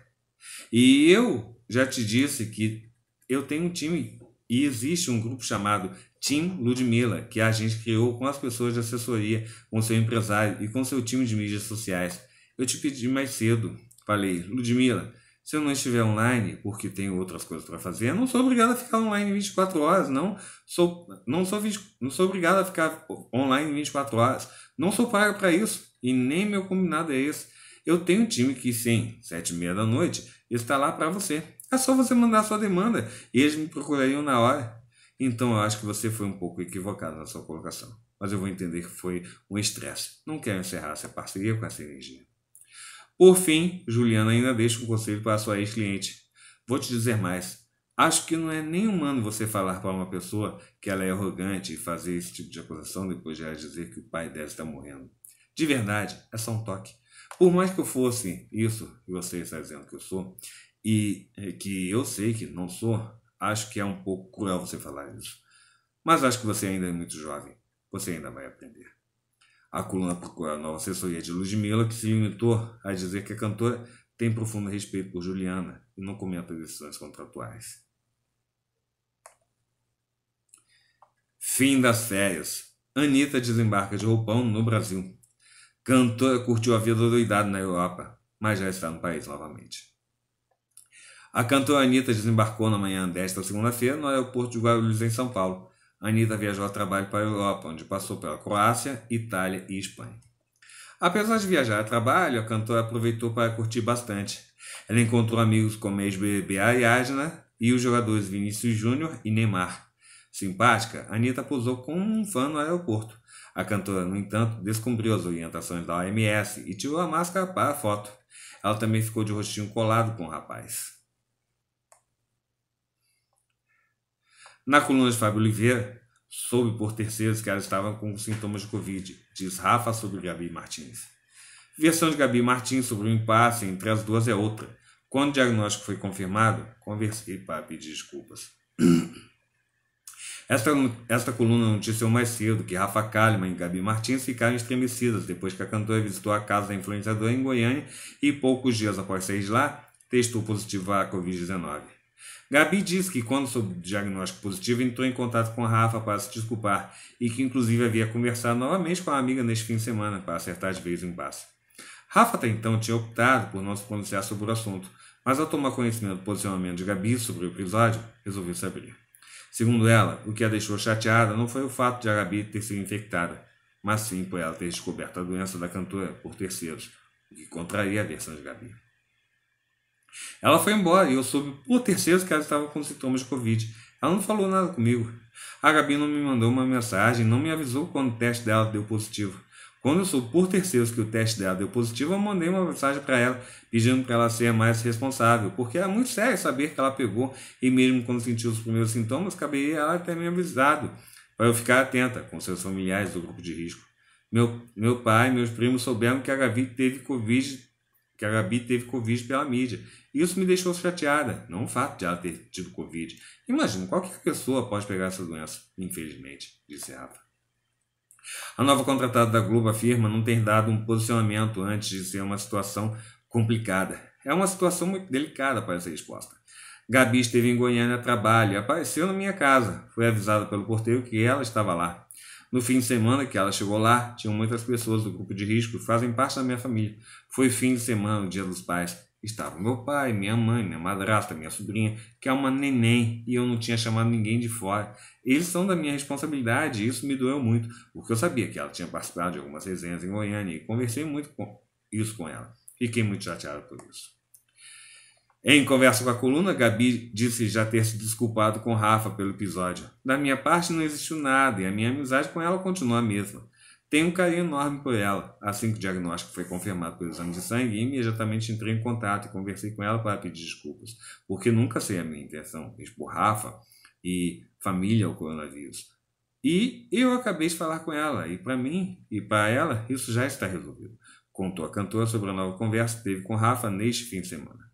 S1: E eu já te disse que eu tenho um time e existe um grupo chamado Team Ludmilla, que a gente criou com as pessoas de assessoria, com seu empresário e com seu time de mídias sociais. Eu te pedi mais cedo, falei, Ludmilla, se eu não estiver online porque tenho outras coisas para fazer, eu não sou obrigado a ficar online 24 horas, não sou, não sou, 20, não sou obrigado a ficar online 24 horas. Não sou pago para isso e nem meu combinado é esse. Eu tenho um time que sim, sete e meia da noite está lá para você. É só você mandar sua demanda e eles me procurariam na hora. Então eu acho que você foi um pouco equivocado na sua colocação. Mas eu vou entender que foi um estresse. Não quero encerrar essa parceria com essa energia. Por fim, Juliana ainda deixa um conselho para sua ex-cliente. Vou te dizer mais. Acho que não é nem humano você falar para uma pessoa que ela é arrogante e fazer esse tipo de acusação depois de ela dizer que o pai dela está morrendo. De verdade, é só um toque. Por mais que eu fosse isso que você está dizendo que eu sou, e eh, que eu sei que não sou, acho que é um pouco cruel você falar isso. Mas acho que você ainda é muito jovem. Você ainda vai aprender. A coluna procurou a nova assessoria de Ludmilla, que se limitou a dizer que a cantora tem profundo respeito por Juliana e não comenta decisões contratuais. Fim das férias. Anitta desembarca de roupão no Brasil. Cantora curtiu a vida doidada na Europa, mas já está no país novamente. A cantora Anitta desembarcou na manhã desta segunda-feira no aeroporto de Guarulhos, em São Paulo, Anitta viajou a trabalho para a Europa, onde passou pela Croácia, Itália e Espanha. Apesar de viajar a trabalho, a cantora aproveitou para curtir bastante. Ela encontrou amigos como ex-BBB Ariadna e os jogadores Vinícius Júnior e Neymar. Simpática, Anitta posou com um fã no aeroporto. A cantora, no entanto, descobriu as orientações da OMS e tirou a máscara para a foto. Ela também ficou de rostinho colado com o rapaz. Na coluna de Fábio Oliveira, soube por terceiros que ela estava com sintomas de Covid, diz Rafa sobre Gabi Martins. Versão de Gabi Martins sobre o um impasse entre as duas é outra. Quando o diagnóstico foi confirmado, conversei para pedir desculpas. Esta, esta coluna noticiou é mais cedo que Rafa Kalimann e Gabi Martins ficaram estremecidas depois que a cantora visitou a casa da influenciadora em Goiânia e, poucos dias após sair de lá, testou positivo à Covid-19. Gabi diz que, quando soube do diagnóstico positivo, entrou em contato com a Rafa para se desculpar e que, inclusive, havia conversado novamente com a amiga neste fim de semana para acertar de vez o impasse. Rafa até então tinha optado por não se pronunciar sobre o assunto, mas ao tomar conhecimento do posicionamento de Gabi sobre o episódio, resolveu se abrir. Segundo ela, o que a deixou chateada não foi o fato de a Gabi ter sido infectada, mas sim por ela ter descoberto a doença da cantora por terceiros, o que contraria a versão de Gabi. Ela foi embora e eu soube por terceiros que ela estava com sintomas de Covid. Ela não falou nada comigo. A Gabi não me mandou uma mensagem, não me avisou quando o teste dela deu positivo. Quando eu soube por terceiros que o teste dela deu positivo, eu mandei uma mensagem para ela, pedindo para ela ser mais responsável, porque era muito sério saber que ela pegou e, mesmo quando sentiu os primeiros sintomas, caberia ela ter me avisado, para eu ficar atenta com seus familiares do grupo de risco. Meu, meu pai e meus primos souberam que a Gavi teve Covid que a Gabi teve Covid pela mídia. Isso me deixou chateada, não o fato de ela ter tido Covid. Imagino, qualquer pessoa pode pegar essa doença, infelizmente, disse Rafa. A nova contratada da Globo afirma não ter dado um posicionamento antes de ser uma situação complicada. É uma situação muito delicada para essa resposta. Gabi esteve em Goiânia a trabalho e apareceu na minha casa. Foi avisada pelo porteiro que ela estava lá. No fim de semana que ela chegou lá, tinham muitas pessoas do grupo de risco que fazem parte da minha família. Foi fim de semana, o dia dos pais. Estava meu pai, minha mãe, minha madrasta, minha sobrinha, que é uma neném, e eu não tinha chamado ninguém de fora. Eles são da minha responsabilidade, e isso me doeu muito, porque eu sabia que ela tinha participado de algumas resenhas em Goiânia e conversei muito com isso com ela. Fiquei muito chateado por isso. Em conversa com a coluna, Gabi disse já ter se desculpado com Rafa pelo episódio. Da minha parte não existiu nada e a minha amizade com ela continua a mesma. Tenho um carinho enorme por ela. Assim que o diagnóstico foi confirmado pelo exame de sangue, imediatamente entrei em contato e conversei com ela para pedir desculpas, porque nunca sei a minha intenção expor Rafa e família ao coronavírus. E eu acabei de falar com ela, e para mim e para ela, isso já está resolvido. Contou a cantora sobre a nova conversa que teve com Rafa neste fim de semana.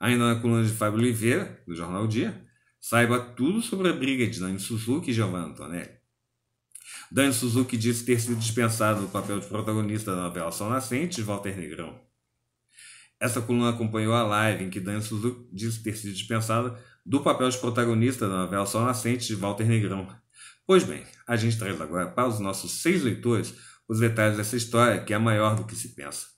S1: Ainda na coluna de Fábio Oliveira, do Jornal Dia, saiba tudo sobre a briga de Dani Suzuki e Giovanna Antonelli. Dani Suzuki disse ter sido dispensado do papel de protagonista da novela Sol Nascente de Walter Negrão. Essa coluna acompanhou a live em que Dani Suzuki disse ter sido dispensada do papel de protagonista da novela Sol Nascente de Walter Negrão. Pois bem, a gente traz agora para os nossos seis leitores os detalhes dessa história que é maior do que se pensa.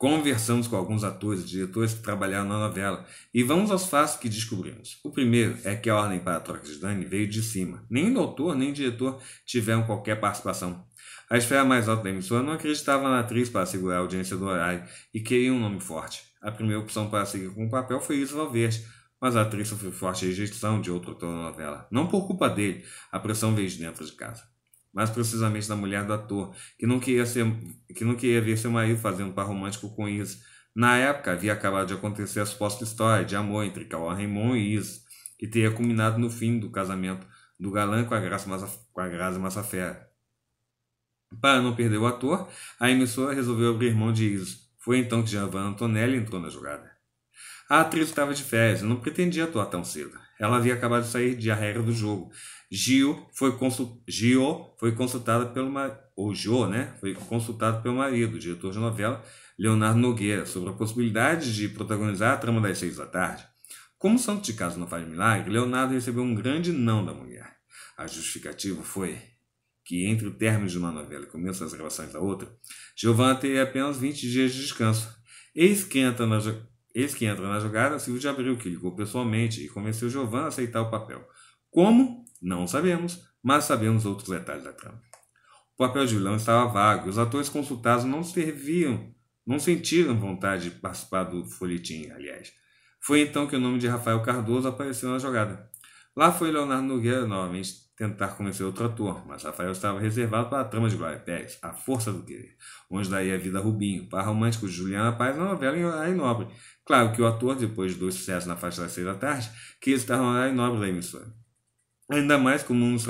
S1: Conversamos com alguns atores e diretores que trabalharam na novela e vamos aos fatos que descobrimos. O primeiro é que a ordem para a troca de Dani veio de cima. Nem o autor nem o diretor tiveram qualquer participação. A esfera mais alta da emissora não acreditava na atriz para segurar a audiência do horário e queria um nome forte. A primeira opção para seguir com o papel foi Isla Valverde, mas a atriz sofreu forte rejeição de outro autor na novela. Não por culpa dele, a pressão veio de dentro de casa mais precisamente da mulher do ator, que não queria, ser, que não queria ver seu marido fazendo par romântico com Isa. Na época, havia acabado de acontecer a suposta história de amor entre Cauã Raymond e Isa, que teria culminado no fim do casamento do galã com a Graça, Massa, com a Graça Massafera. Para não perder o ator, a emissora resolveu abrir mão de Isa. Foi então que Giovanna Antonelli entrou na jogada. A atriz estava de férias e não pretendia atuar tão cedo. Ela havia acabado de sair de a regra do jogo Gio foi, consult... Gio foi consultada pelo mar... ou Jo né? Foi consultado pelo marido, diretor de novela, Leonardo Nogueira, sobre a possibilidade de protagonizar a trama das seis da tarde. Como Santo de Casa não faz milagre, Leonardo recebeu um grande não da mulher. A justificativa foi que entre o término de uma novela e o começo das gravações da outra, Giovanna teria apenas 20 dias de descanso. Eis que entra na, jo... Eis que entra na jogada Silvio de Abril, que ligou pessoalmente e convenceu Giovanna a aceitar o papel. Como não sabemos, mas sabemos outros detalhes da trama. O papel de vilão estava vago, os atores consultados não serviam, não sentiram vontade de participar do folhetim, aliás. Foi então que o nome de Rafael Cardoso apareceu na jogada. Lá foi Leonardo Nogueira novamente tentar convencer outro ator, mas Rafael estava reservado para a trama de Glória Pérez, A Força do Querer, onde daí a vida Rubinho, par romântico de Juliana Paz na novela horário Nobre. Claro que o ator, depois de dois sucessos na faixa das seis da tarde, quis estar no horário Nobre da emissora ainda mais como um dos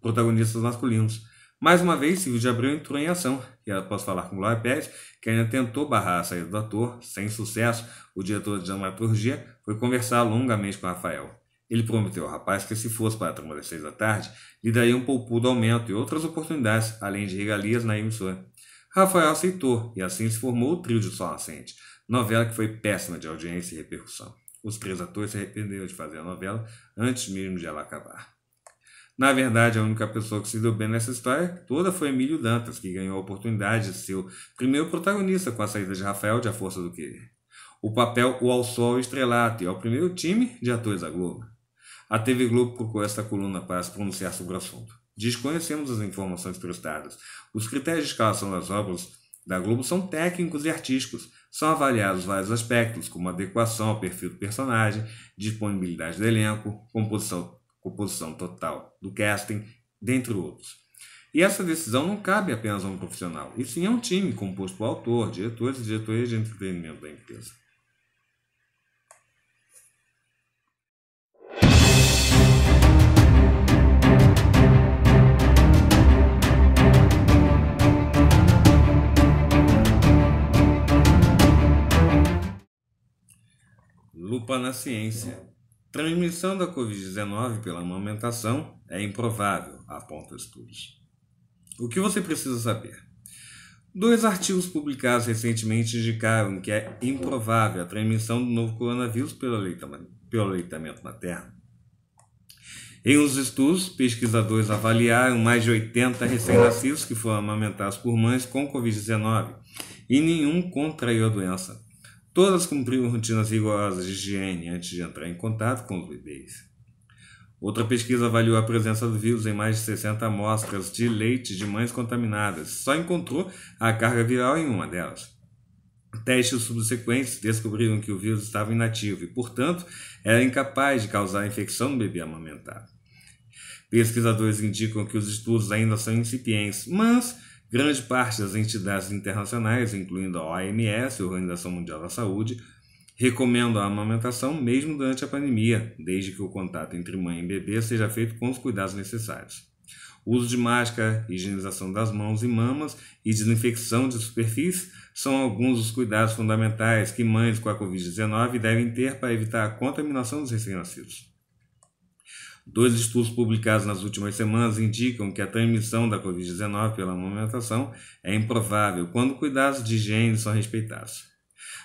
S1: protagonistas masculinos. Mais uma vez, Silvio de Abreu entrou em ação, e após falar com Glória Pérez, que ainda tentou barrar a saída do ator, sem sucesso, o diretor de dramaturgia foi conversar longamente com Rafael. Ele prometeu ao rapaz que se fosse para a trama das seis da tarde, lhe daria um poupudo aumento e outras oportunidades, além de regalias na emissora. Rafael aceitou, e assim se formou o trio de Sol Nascente, novela que foi péssima de audiência e repercussão. Os três atores se arrependeram de fazer a novela antes mesmo de ela acabar. Na verdade, a única pessoa que se deu bem nessa história é toda foi Emílio Dantas, que ganhou a oportunidade de ser o primeiro protagonista com a saída de Rafael de A Força do Querer. O papel o alçou ao estrelato e ao é primeiro time de atores da Globo. A TV Globo procurou esta coluna para se pronunciar sobre o assunto. Desconhecemos as informações prestadas. Os critérios de escalação das obras da Globo são técnicos e artísticos. São avaliados vários aspectos, como adequação ao perfil do personagem, disponibilidade do elenco, composição composição total do casting, dentre outros. E essa decisão não cabe apenas a um profissional, e sim a um time composto por autor, diretores e diretores de entretenimento da empresa. Lupa na ciência. Transmissão da Covid-19 pela amamentação é improvável, aponta estudos. O que você precisa saber? Dois artigos publicados recentemente indicaram que é improvável a transmissão do novo coronavírus pelo leitamento pelo aleitamento materno. Em uns estudos, pesquisadores avaliaram mais de 80 recém-nascidos que foram amamentados por mães com Covid-19 e nenhum contraiu a doença. Todas cumpriam rotinas rigorosas de higiene antes de entrar em contato com os bebês. Outra pesquisa avaliou a presença do vírus em mais de 60 amostras de leite de mães contaminadas. Só encontrou a carga viral em uma delas. Testes subsequentes descobriram que o vírus estava inativo e, portanto, era incapaz de causar infecção no bebê amamentado. Pesquisadores indicam que os estudos ainda são incipientes, mas Grande parte das entidades internacionais, incluindo a OMS, a Organização Mundial da Saúde, recomendam a amamentação mesmo durante a pandemia, desde que o contato entre mãe e bebê seja feito com os cuidados necessários. uso de máscara, higienização das mãos e mamas e desinfecção de superfícies são alguns dos cuidados fundamentais que mães com a Covid-19 devem ter para evitar a contaminação dos recém-nascidos. Dois estudos publicados nas últimas semanas indicam que a transmissão da Covid-19 pela amamentação é improvável quando cuidados de higiene são respeitados.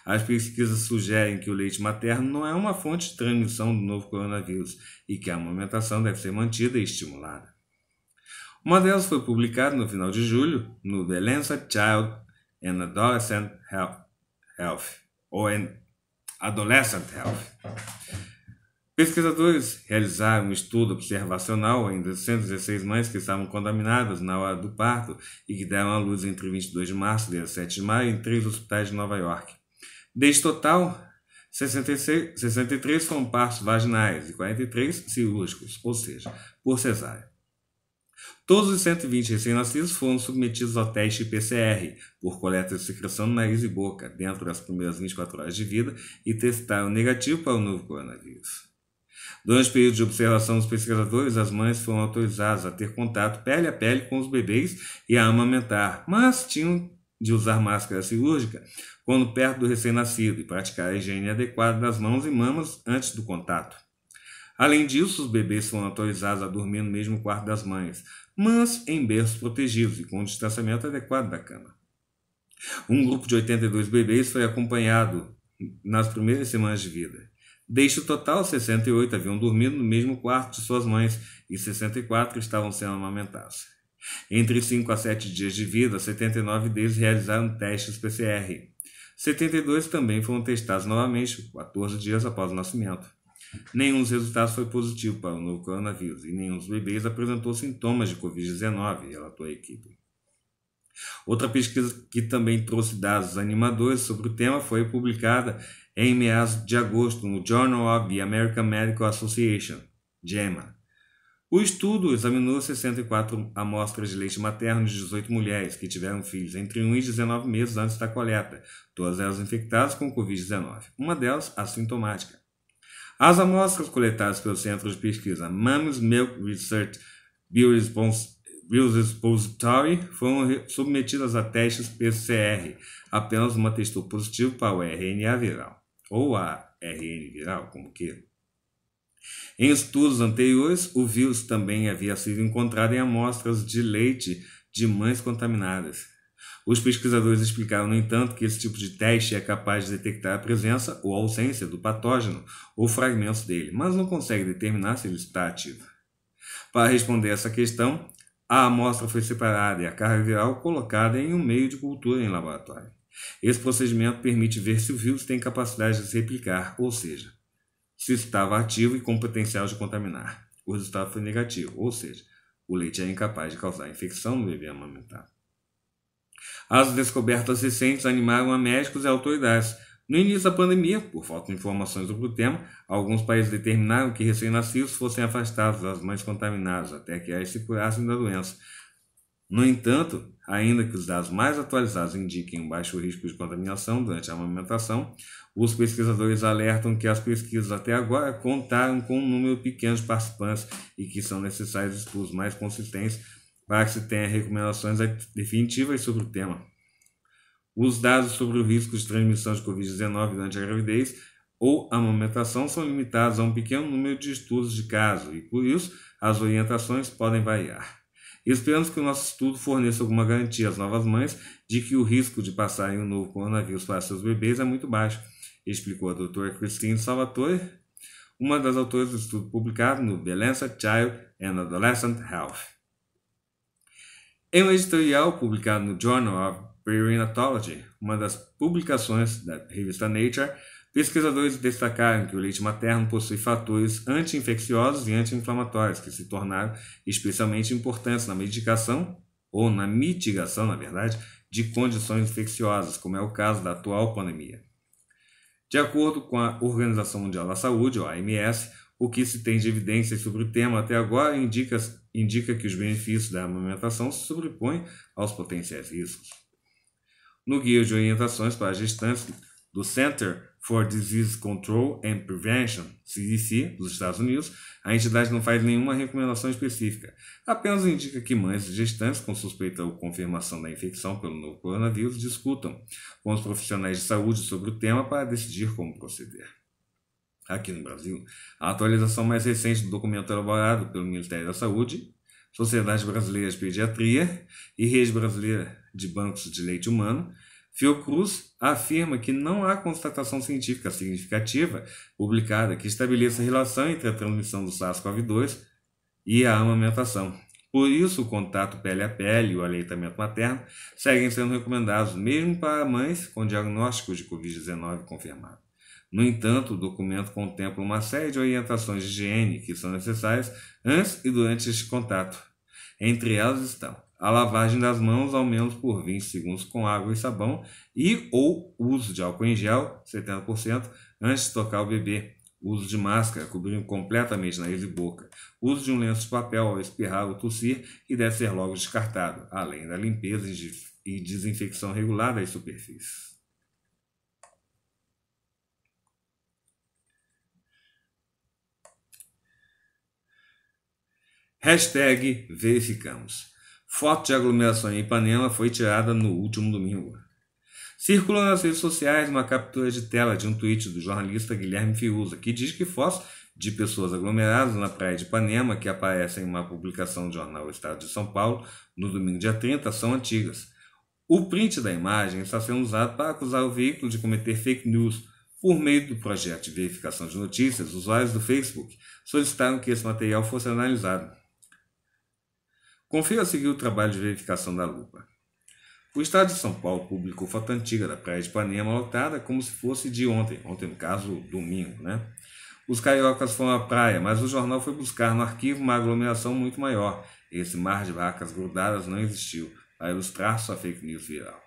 S1: As pesquisas sugerem que o leite materno não é uma fonte de transmissão do novo coronavírus e que a amamentação deve ser mantida e estimulada. Uma delas foi publicada no final de julho no The Lancet Child and Adolescent Health, Health ou Adolescent Health Pesquisadores realizaram um estudo observacional em 216 mães que estavam contaminadas na hora do parto e que deram à luz entre 22 de março e 17 de maio em três hospitais de Nova York. Deste total, 66, 63 foram partos vaginais e 43 cirúrgicos, ou seja, por cesárea. Todos os 120 recém-nascidos foram submetidos ao teste PCR por coleta de secreção no nariz e boca dentro das primeiras 24 horas de vida e testaram negativo para o novo coronavírus. Durante o período de observação dos pesquisadores, as mães foram autorizadas a ter contato pele a pele com os bebês e a amamentar, mas tinham de usar máscara cirúrgica quando perto do recém-nascido e praticar a higiene adequada das mãos e mamas antes do contato. Além disso, os bebês foram autorizados a dormir no mesmo quarto das mães, mas em berços protegidos e com o distanciamento adequado da cama. Um grupo de 82 bebês foi acompanhado nas primeiras semanas de vida. Desde o total, 68 haviam dormido no mesmo quarto de suas mães e 64 estavam sendo amamentados. Entre 5 a 7 dias de vida, 79 deles realizaram testes PCR. 72 também foram testados novamente 14 dias após o nascimento. Nenhum dos resultados foi positivo para o novo coronavírus e nenhum dos bebês apresentou sintomas de Covid-19, relatou a equipe. Outra pesquisa que também trouxe dados animadores sobre o tema foi publicada em meados de agosto, no Journal of the American Medical Association, JAMA. O estudo examinou 64 amostras de leite materno de 18 mulheres que tiveram filhos entre 1 e 19 meses antes da coleta, todas elas infectadas com Covid-19, uma delas assintomática. As amostras coletadas pelo centro de pesquisa Mammals Milk Research Biorepository foram submetidas a testes PCR. Apenas uma testou positivo para o RNA viral ou a RN viral, como queira. Em estudos anteriores, o vírus também havia sido encontrado em amostras de leite de mães contaminadas. Os pesquisadores explicaram, no entanto, que esse tipo de teste é capaz de detectar a presença ou ausência do patógeno ou fragmentos dele, mas não consegue determinar se ele está ativo. Para responder essa questão, a amostra foi separada e a carga viral colocada em um meio de cultura em laboratório. Esse procedimento permite ver se o vírus tem capacidade de se replicar, ou seja, se estava ativo e com potencial de contaminar. O resultado foi negativo, ou seja, o leite é incapaz de causar infecção no bebê amamentado. As descobertas recentes animaram a médicos e autoridades. No início da pandemia, por falta de informações sobre o tema, alguns países determinaram que recém-nascidos fossem afastados das mães contaminadas até que elas se curassem da doença. No entanto, ainda que os dados mais atualizados indiquem um baixo risco de contaminação durante a amamentação, os pesquisadores alertam que as pesquisas até agora contaram com um número pequeno de participantes e que são necessários estudos mais consistentes para que se tenha recomendações definitivas sobre o tema. Os dados sobre o risco de transmissão de Covid-19 durante a gravidez ou amamentação são limitados a um pequeno número de estudos de caso e, por isso, as orientações podem variar. Esperamos que o nosso estudo forneça alguma garantia às novas mães de que o risco de passarem o novo coronavírus para seus bebês é muito baixo, explicou a doutora Christine Salvatore, uma das autoras do estudo publicado no The Child and Adolescent Health. Em um editorial publicado no Journal of Perinatology, uma das publicações da revista Nature, Pesquisadores destacaram que o leite materno possui fatores anti-infecciosos e anti-inflamatórios que se tornaram especialmente importantes na medicação ou na mitigação, na verdade, de condições infecciosas, como é o caso da atual pandemia. De acordo com a Organização Mundial da Saúde, OMS, o que se tem de evidência sobre o tema até agora indica, indica que os benefícios da amamentação se sobrepõem aos potenciais riscos. No Guia de Orientações para Gestantes do Center for Disease Control and Prevention, CDC, dos Estados Unidos, a entidade não faz nenhuma recomendação específica. Apenas indica que mães e gestantes com suspeita ou confirmação da infecção pelo novo coronavírus discutam com os profissionais de saúde sobre o tema para decidir como proceder. Aqui no Brasil, a atualização mais recente do documento elaborado pelo Ministério da Saúde, Sociedade Brasileira de Pediatria e Rede Brasileira de Bancos de Leite Humano Fiocruz afirma que não há constatação científica significativa publicada que estabeleça relação entre a transmissão do SARS-CoV-2 e a amamentação. Por isso, o contato pele a pele e o aleitamento materno seguem sendo recomendados, mesmo para mães com diagnóstico de Covid-19 confirmado. No entanto, o documento contempla uma série de orientações de higiene que são necessárias antes e durante este contato. Entre elas estão a lavagem das mãos ao menos por 20 segundos com água e sabão e ou uso de álcool em gel, 70%, antes de tocar o bebê. Uso de máscara, cobrindo completamente nariz e boca. Uso de um lenço de papel ao espirrar ou tossir, que deve ser logo descartado, além da limpeza e desinfecção regular das superfícies. Hashtag verificamos. Foto de aglomeração em Ipanema foi tirada no último domingo. Circulou nas redes sociais uma captura de tela de um tweet do jornalista Guilherme Fiuza, que diz que fotos de pessoas aglomeradas na praia de Ipanema, que aparecem em uma publicação do jornal Estado de São Paulo no domingo dia 30, são antigas. O print da imagem está sendo usado para acusar o veículo de cometer fake news. Por meio do projeto de verificação de notícias, usuários do Facebook solicitaram que esse material fosse analisado. Confira a seguir o trabalho de verificação da lupa. O Estado de São Paulo publicou foto antiga da praia de Ipanema lotada como se fosse de ontem, ontem no caso, domingo, né? Os cariocas foram à praia, mas o jornal foi buscar no arquivo uma aglomeração muito maior. Esse mar de vacas grudadas não existiu, para ilustrar sua fake news viral.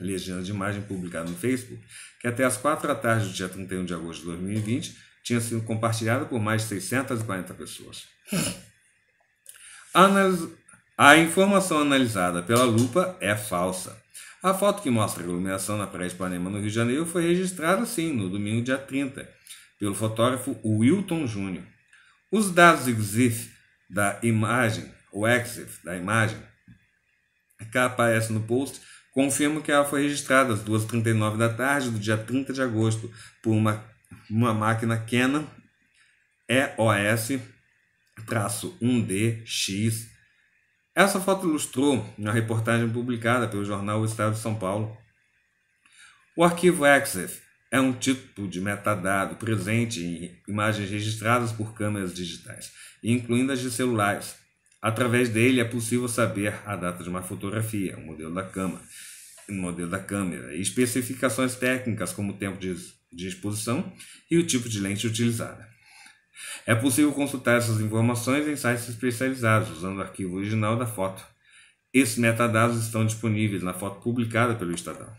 S1: Legenda de imagem publicada no Facebook, que até as 4 da tarde do dia 31 de agosto de 2020 tinha sido compartilhada por mais de 640 pessoas. A informação analisada pela lupa é falsa. A foto que mostra a iluminação na Praia Ipanema, no Rio de Janeiro, foi registrada sim, no domingo, dia 30, pelo fotógrafo Wilton Júnior. Os dados EXIF da imagem, o EXIF da imagem, que aparece no post, confirmam que ela foi registrada às 2h39 da tarde do dia 30 de agosto por uma, uma máquina Canon EOS traço 1DX. Essa foto ilustrou, na reportagem publicada pelo jornal O Estado de São Paulo, o arquivo EXIF é um tipo de metadado presente em imagens registradas por câmeras digitais, incluindo as de celulares. Através dele é possível saber a data de uma fotografia, o modelo da câmera, o modelo da câmera, especificações técnicas como o tempo de exposição e o tipo de lente utilizada. É possível consultar essas informações em sites especializados, usando o arquivo original da foto. Esses metadados estão disponíveis na foto publicada pelo Estadão.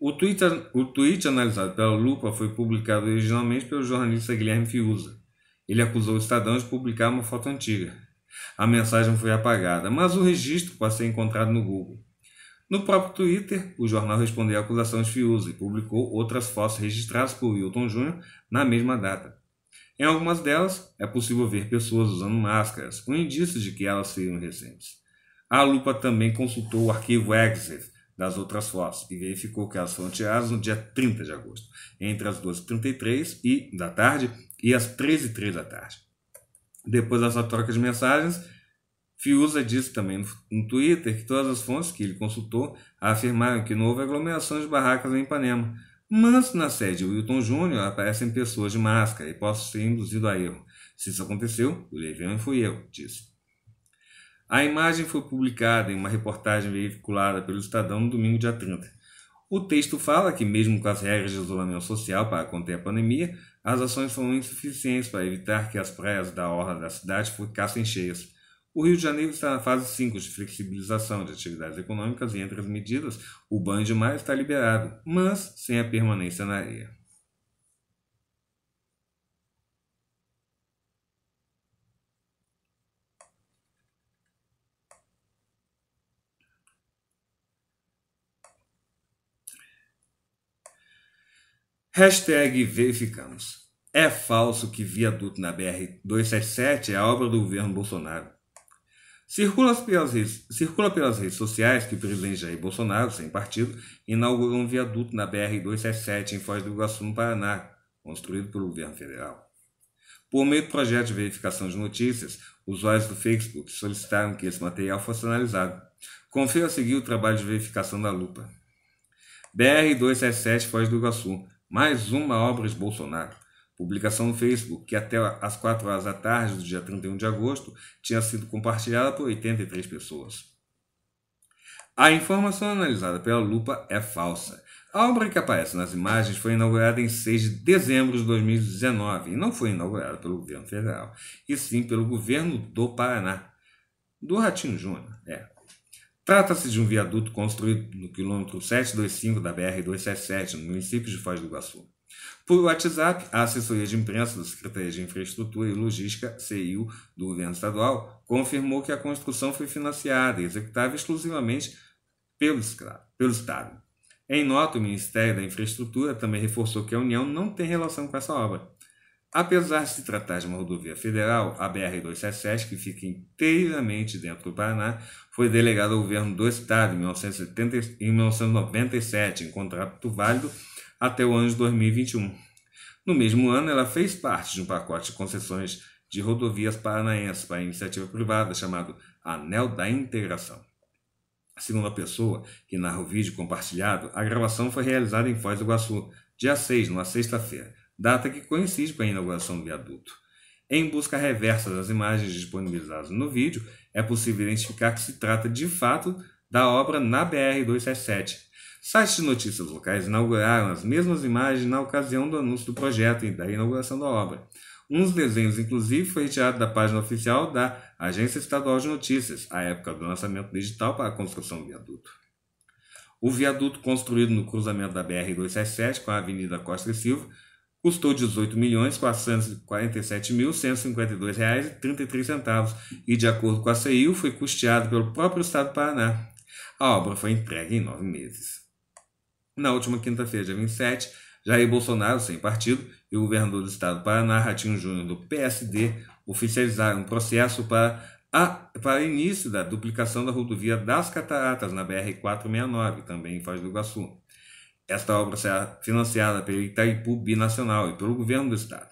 S1: O tweet, o tweet analisado pela Lupa foi publicado originalmente pelo jornalista Guilherme Fiuza. Ele acusou o Estadão de publicar uma foto antiga. A mensagem foi apagada, mas o registro pode ser encontrado no Google. No próprio Twitter, o jornal respondeu à acusação de Fiuza e publicou outras fotos registradas por Wilton Jr. na mesma data. Em algumas delas, é possível ver pessoas usando máscaras, um indício de que elas seriam recentes. A lupa também consultou o arquivo Exif das outras fotos e verificou que elas foram tiradas no dia 30 de agosto, entre as 12h33 da tarde e as 13h03 da tarde. Depois dessa troca de mensagens, Fiuza disse também no Twitter que todas as fontes que ele consultou afirmaram que não houve aglomeração de barracas em Ipanema, mas na sede Wilton Júnior aparecem pessoas de máscara e posso ser induzido a erro. Se isso aconteceu, o Levião fui eu, disse. A imagem foi publicada em uma reportagem veiculada pelo Estadão no domingo, dia 30. O texto fala que, mesmo com as regras de isolamento social para conter a pandemia, as ações foram insuficientes para evitar que as praias da orla da cidade ficassem cheias. O Rio de Janeiro está na fase 5 de flexibilização de atividades econômicas e, entre as medidas, o banho de mar está liberado, mas sem a permanência na areia. Hashtag verificamos. É falso que Viaduto na BR-277 é a obra do governo Bolsonaro. Circula pelas, redes, circula pelas redes sociais que o presidente Jair Bolsonaro, sem partido, inaugurou um viaduto na BR-277 em Foz do Iguaçu, no Paraná, construído pelo governo federal. Por meio do projeto de verificação de notícias, usuários do Facebook solicitaram que esse material fosse analisado. Confira a seguir o trabalho de verificação da lupa. BR-277 Foz do Iguaçu, mais uma obra de Bolsonaro. Publicação no Facebook que até as 4 horas da tarde do dia 31 de agosto tinha sido compartilhada por 83 pessoas. A informação analisada pela lupa é falsa. A obra que aparece nas imagens foi inaugurada em 6 de dezembro de 2019 e não foi inaugurada pelo governo federal, e sim pelo governo do Paraná, do Ratinho Júnior. É. Trata-se de um viaduto construído no quilômetro 725 da BR-277, no município de Foz do Iguaçu. Por WhatsApp, a assessoria de imprensa do Secretaria de Infraestrutura e Logística, CIU, do governo estadual, confirmou que a construção foi financiada e executada exclusivamente pelo, pelo Estado. Em nota, o Ministério da Infraestrutura também reforçou que a União não tem relação com essa obra. Apesar de se tratar de uma rodovia federal, a BR-277, que fica inteiramente dentro do Paraná, foi delegada ao governo do Estado em 1997, em contrato válido até o ano de 2021. No mesmo ano, ela fez parte de um pacote de concessões de rodovias paranaenses para iniciativa privada chamado Anel da Integração. Segundo a pessoa que narra o vídeo compartilhado, a gravação foi realizada em Foz do Iguaçu, dia 6, numa sexta-feira, data que coincide com a inauguração do viaduto. Em busca reversa das imagens disponibilizadas no vídeo, é possível identificar que se trata de fato da obra na BR-277, Sites de notícias locais inauguraram as mesmas imagens na ocasião do anúncio do projeto e da inauguração da obra. Um dos desenhos, inclusive, foi retirado da página oficial da Agência Estadual de Notícias, à época do lançamento digital para a construção do viaduto. O viaduto construído no cruzamento da BR-277 com a Avenida Costa e Silva custou R$ 18.447.152,33 e, de acordo com a CEIU, foi custeado pelo próprio Estado do Paraná. A obra foi entregue em nove meses. Na última quinta-feira, dia 27, Jair Bolsonaro, sem partido, e o governador do estado do Paraná, Ratinho Júnior, do PSD, oficializaram um processo para, a, para início da duplicação da rodovia das Cataratas, na BR-469, também em Foz do Iguaçu. Esta obra será financiada pelo Itaipu Binacional e pelo governo do estado.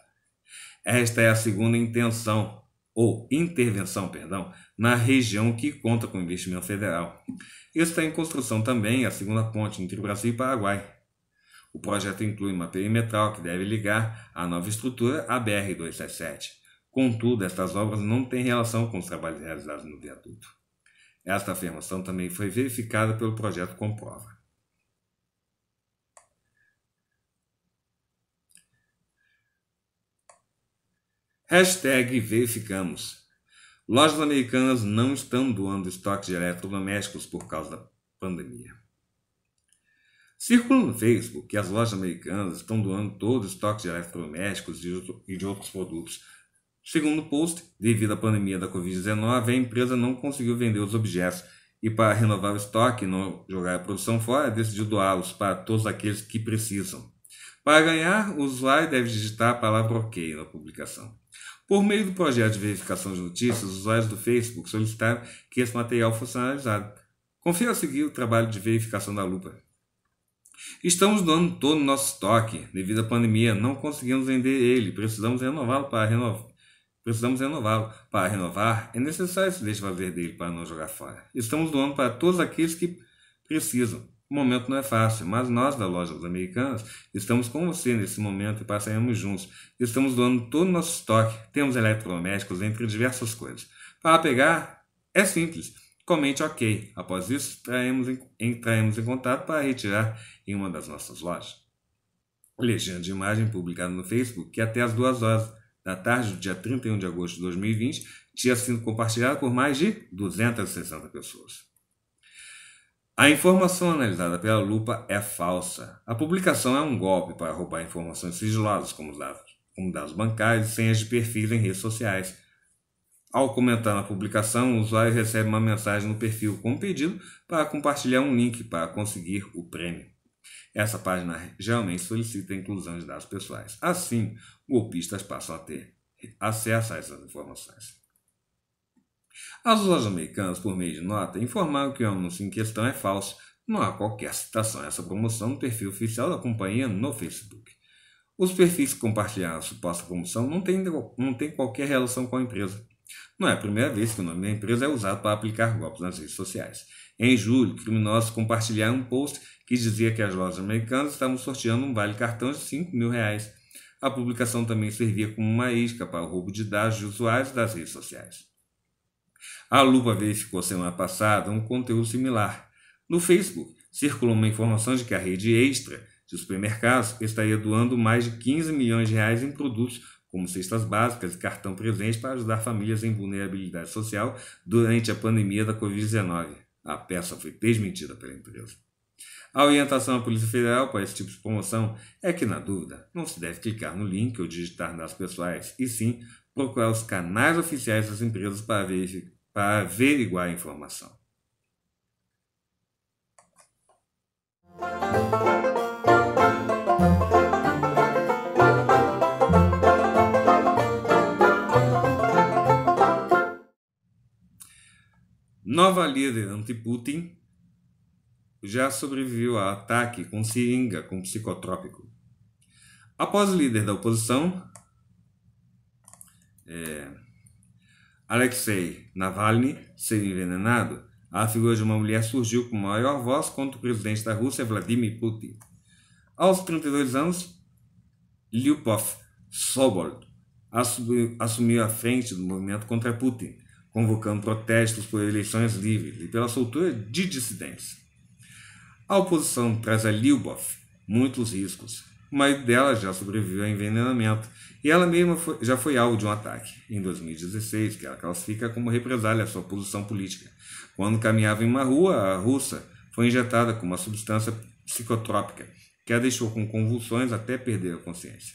S1: Esta é a segunda intenção ou intervenção, perdão, na região que conta com investimento federal. Está em construção também a segunda ponte entre Brasil e Paraguai. O projeto inclui uma perimetral que deve ligar a nova estrutura à BR-277. Contudo, estas obras não têm relação com os trabalhos realizados no viaduto. Esta afirmação também foi verificada pelo projeto Comprova. Hashtag verificamos. Lojas americanas não estão doando estoques de eletrodomésticos por causa da pandemia. Circula no Facebook que as lojas americanas estão doando todo o estoque de eletrodomésticos e de outros produtos. Segundo o post, devido à pandemia da Covid-19, a empresa não conseguiu vender os objetos e, para renovar o estoque e não jogar a produção fora, decidiu doá-los para todos aqueles que precisam. Para ganhar, o usuário deve digitar a palavra OK na publicação. Por meio do projeto de verificação de notícias, os usuários do Facebook solicitaram que esse material fosse analisado. Confira a seguir o trabalho de verificação da lupa. Estamos doando todo o nosso estoque. Devido à pandemia, não conseguimos vender ele. Precisamos renová-lo para renovar. Precisamos renová-lo. Para renovar, é necessário se desfazer dele para não jogar fora. Estamos doando para todos aqueles que precisam. O momento não é fácil, mas nós da Loja dos Americanos estamos com você nesse momento e passaremos juntos. Estamos doando todo o nosso estoque, temos eletrodomésticos, entre diversas coisas. Para pegar, é simples. Comente OK. Após isso, traremos em, entraremos em contato para retirar em uma das nossas lojas. Legenda de imagem publicada no Facebook que até as duas horas da tarde do dia 31 de agosto de 2020 tinha sido compartilhada por mais de 260 pessoas. A informação analisada pela lupa é falsa. A publicação é um golpe para roubar informações sigilosas como dados, como dados bancários e senhas de perfis em redes sociais. Ao comentar na publicação, o usuário recebe uma mensagem no perfil com pedido para compartilhar um link para conseguir o prêmio. Essa página geralmente solicita a inclusão de dados pessoais. Assim, golpistas passam a ter acesso a essas informações. As lojas americanas, por meio de nota, informaram que o anúncio em questão é falso. Não há qualquer citação a essa promoção no perfil oficial da companhia no Facebook. Os perfis que compartilharam a suposta promoção não têm, não têm qualquer relação com a empresa. Não é a primeira vez que o nome da empresa é usado para aplicar golpes nas redes sociais. Em julho, criminosos compartilharam um post que dizia que as lojas americanas estavam sorteando um vale cartão de 5 mil reais. A publicação também servia como uma isca para o roubo de dados de usuários das redes sociais. A Lupa verificou semana passada um conteúdo similar. No Facebook, circulou uma informação de que a rede Extra de supermercados estaria doando mais de 15 milhões de reais em produtos como cestas básicas e cartão presente para ajudar famílias em vulnerabilidade social durante a pandemia da Covid-19. A peça foi desmentida pela empresa. A orientação à Polícia Federal para esse tipo de promoção é que, na dúvida, não se deve clicar no link ou digitar nas pessoais, e sim procurar os canais oficiais das empresas para verificar para averiguar a informação. Nova líder anti-Putin já sobreviveu a ataque com seringa com psicotrópico. Após o líder da oposição, é, Alexei Navalny ser envenenado, a figura de uma mulher surgiu com maior voz contra o presidente da Rússia, Vladimir Putin. Aos 32 anos, Lyubov Sobol assumiu a frente do movimento contra Putin, convocando protestos por eleições livres e pela soltura de dissidentes. A oposição traz a Lyubov muitos riscos, mas dela já sobreviveu a envenenamento e ela mesma foi, já foi alvo de um ataque, em 2016, que ela classifica como represália à sua posição política. Quando caminhava em uma rua, a russa foi injetada com uma substância psicotrópica que a deixou com convulsões até perder a consciência.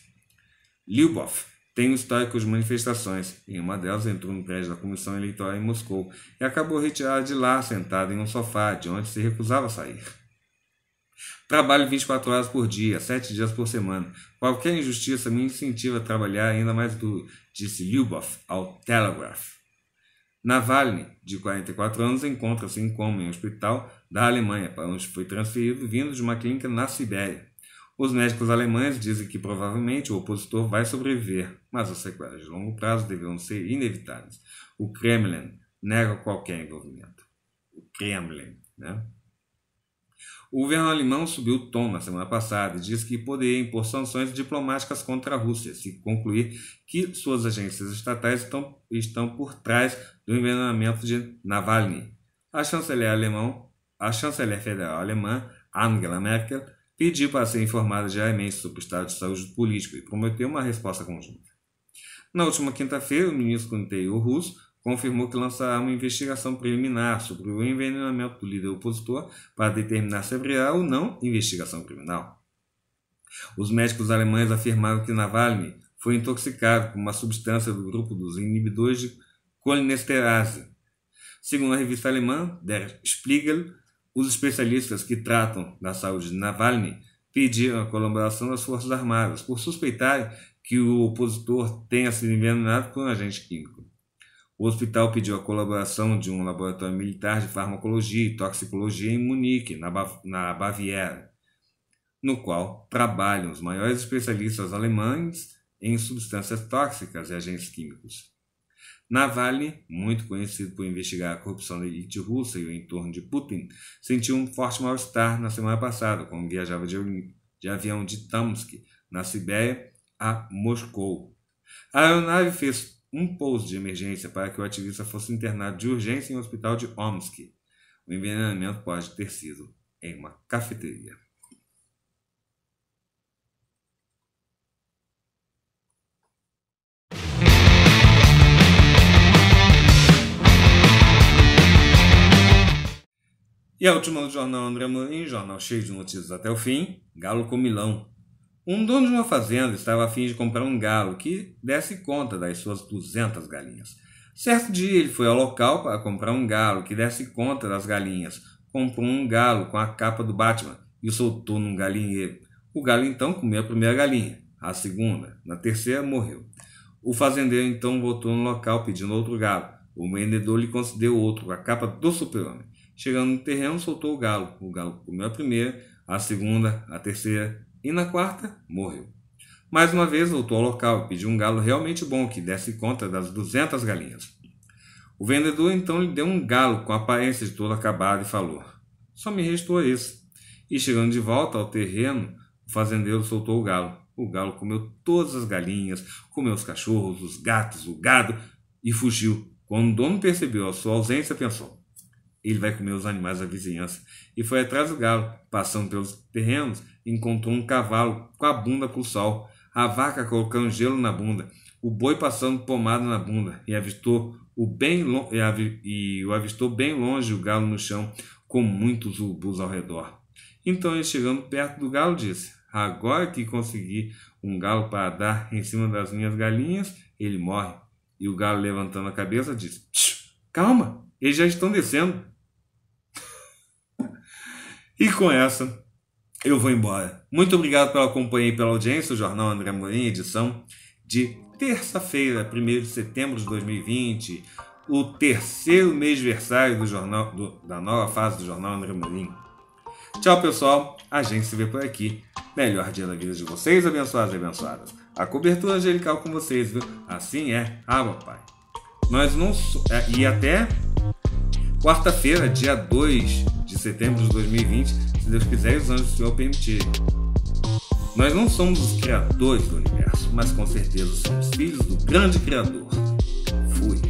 S1: Lyubov tem um histórico de manifestações. Em uma delas, entrou no prédio da Comissão Eleitoral em Moscou e acabou retirada de lá, sentada em um sofá, de onde se recusava a sair. Trabalho 24 horas por dia, 7 dias por semana. Qualquer injustiça me incentiva a trabalhar ainda mais duro, disse Lyubov ao Telegraph. Navalny, de 44 anos, encontra-se em coma em um hospital da Alemanha, para onde foi transferido vindo de uma clínica na Sibéria. Os médicos alemães dizem que provavelmente o opositor vai sobreviver, mas as sequelas de longo prazo deverão ser inevitáveis. O Kremlin nega qualquer envolvimento. O Kremlin, né? O governo alemão subiu o tom na semana passada e disse que poderia impor sanções diplomáticas contra a Rússia se concluir que suas agências estatais estão, estão por trás do envenenamento de Navalny. A chanceler, alemão, a chanceler federal alemã, Angela Merkel, pediu para ser informada diariamente sobre o estado de saúde político e prometeu uma resposta conjunta. Na última quinta-feira, o ministro do interior russo confirmou que lançará uma investigação preliminar sobre o envenenamento do líder opositor para determinar se haverá é ou não investigação criminal. Os médicos alemães afirmaram que Navalny foi intoxicado com uma substância do grupo dos inibidores de colinesterase. Segundo a revista alemã Der Spiegel, os especialistas que tratam da saúde de Navalny pediram a colaboração das Forças Armadas por suspeitarem que o opositor tenha sido envenenado por um agente químico. O hospital pediu a colaboração de um laboratório militar de farmacologia e toxicologia em Munique, na, Bav na Baviera, no qual trabalham os maiores especialistas alemães em substâncias tóxicas e agentes químicos. Navalny, muito conhecido por investigar a corrupção da elite russa e o entorno de Putin, sentiu um forte mal-estar na semana passada quando viajava de, avião de Tamsk, na Sibéria, a Moscou. A aeronave fez um pouso de emergência para que o ativista fosse internado de urgência em um hospital de Omsk. O envenenamento pode ter sido em uma cafeteria. E a última do jornal André Amorim, jornal cheio de notícias até o fim, Galo com Milão, um dono de uma fazenda estava a fim de comprar um galo que desse conta das suas 200 galinhas. Certo dia ele foi ao local para comprar um galo que desse conta das galinhas. Comprou um galo com a capa do Batman e o soltou num galinheiro. O galo então comeu a primeira galinha, a segunda, na terceira morreu. O fazendeiro então voltou no local pedindo outro galo. O vendedor lhe concedeu outro com a capa do super-homem. Chegando no terreno, soltou o galo. O galo comeu a primeira, a segunda, a terceira e na quarta morreu. Mais uma vez voltou ao local e pediu um galo realmente bom que desse conta das duzentas galinhas. O vendedor então lhe deu um galo com aparência de todo acabado e falou: Só me restou esse. E chegando de volta ao terreno, o fazendeiro soltou o galo. O galo comeu todas as galinhas, comeu os cachorros, os gatos, o gado e fugiu. Quando o dono percebeu a sua ausência, pensou: ele vai comer os animais da vizinhança. E foi atrás do galo. Passando pelos terrenos, encontrou um cavalo com a bunda para o sol, a vaca colocando gelo na bunda, o boi passando pomada na bunda, e avistou o bem e o avistou bem longe o galo no chão, com muitos urubus ao redor. Então ele chegando perto do galo disse: Agora que consegui um galo para dar em cima das minhas galinhas, ele morre. E o galo levantando a cabeça disse: Calma, eles já estão descendo. E com essa, eu vou embora. Muito obrigado pela companhia e pela audiência. O Jornal André Morim, edição de terça-feira, 1 de setembro de 2020, o terceiro mês versário do jornal, do, da nova fase do Jornal André Morim. Tchau, pessoal. A gente se vê por aqui. Melhor dia na vida de vocês, abençoados e abençoadas. A cobertura angelical com vocês, viu? Assim é. Ah, papai. Nós não. É, e até quarta-feira, dia 2 setembro de 2020, se Deus quiser os anjos do Senhor permitirem. Nós não somos os criadores do universo, mas com certeza somos filhos do grande Criador. Fui.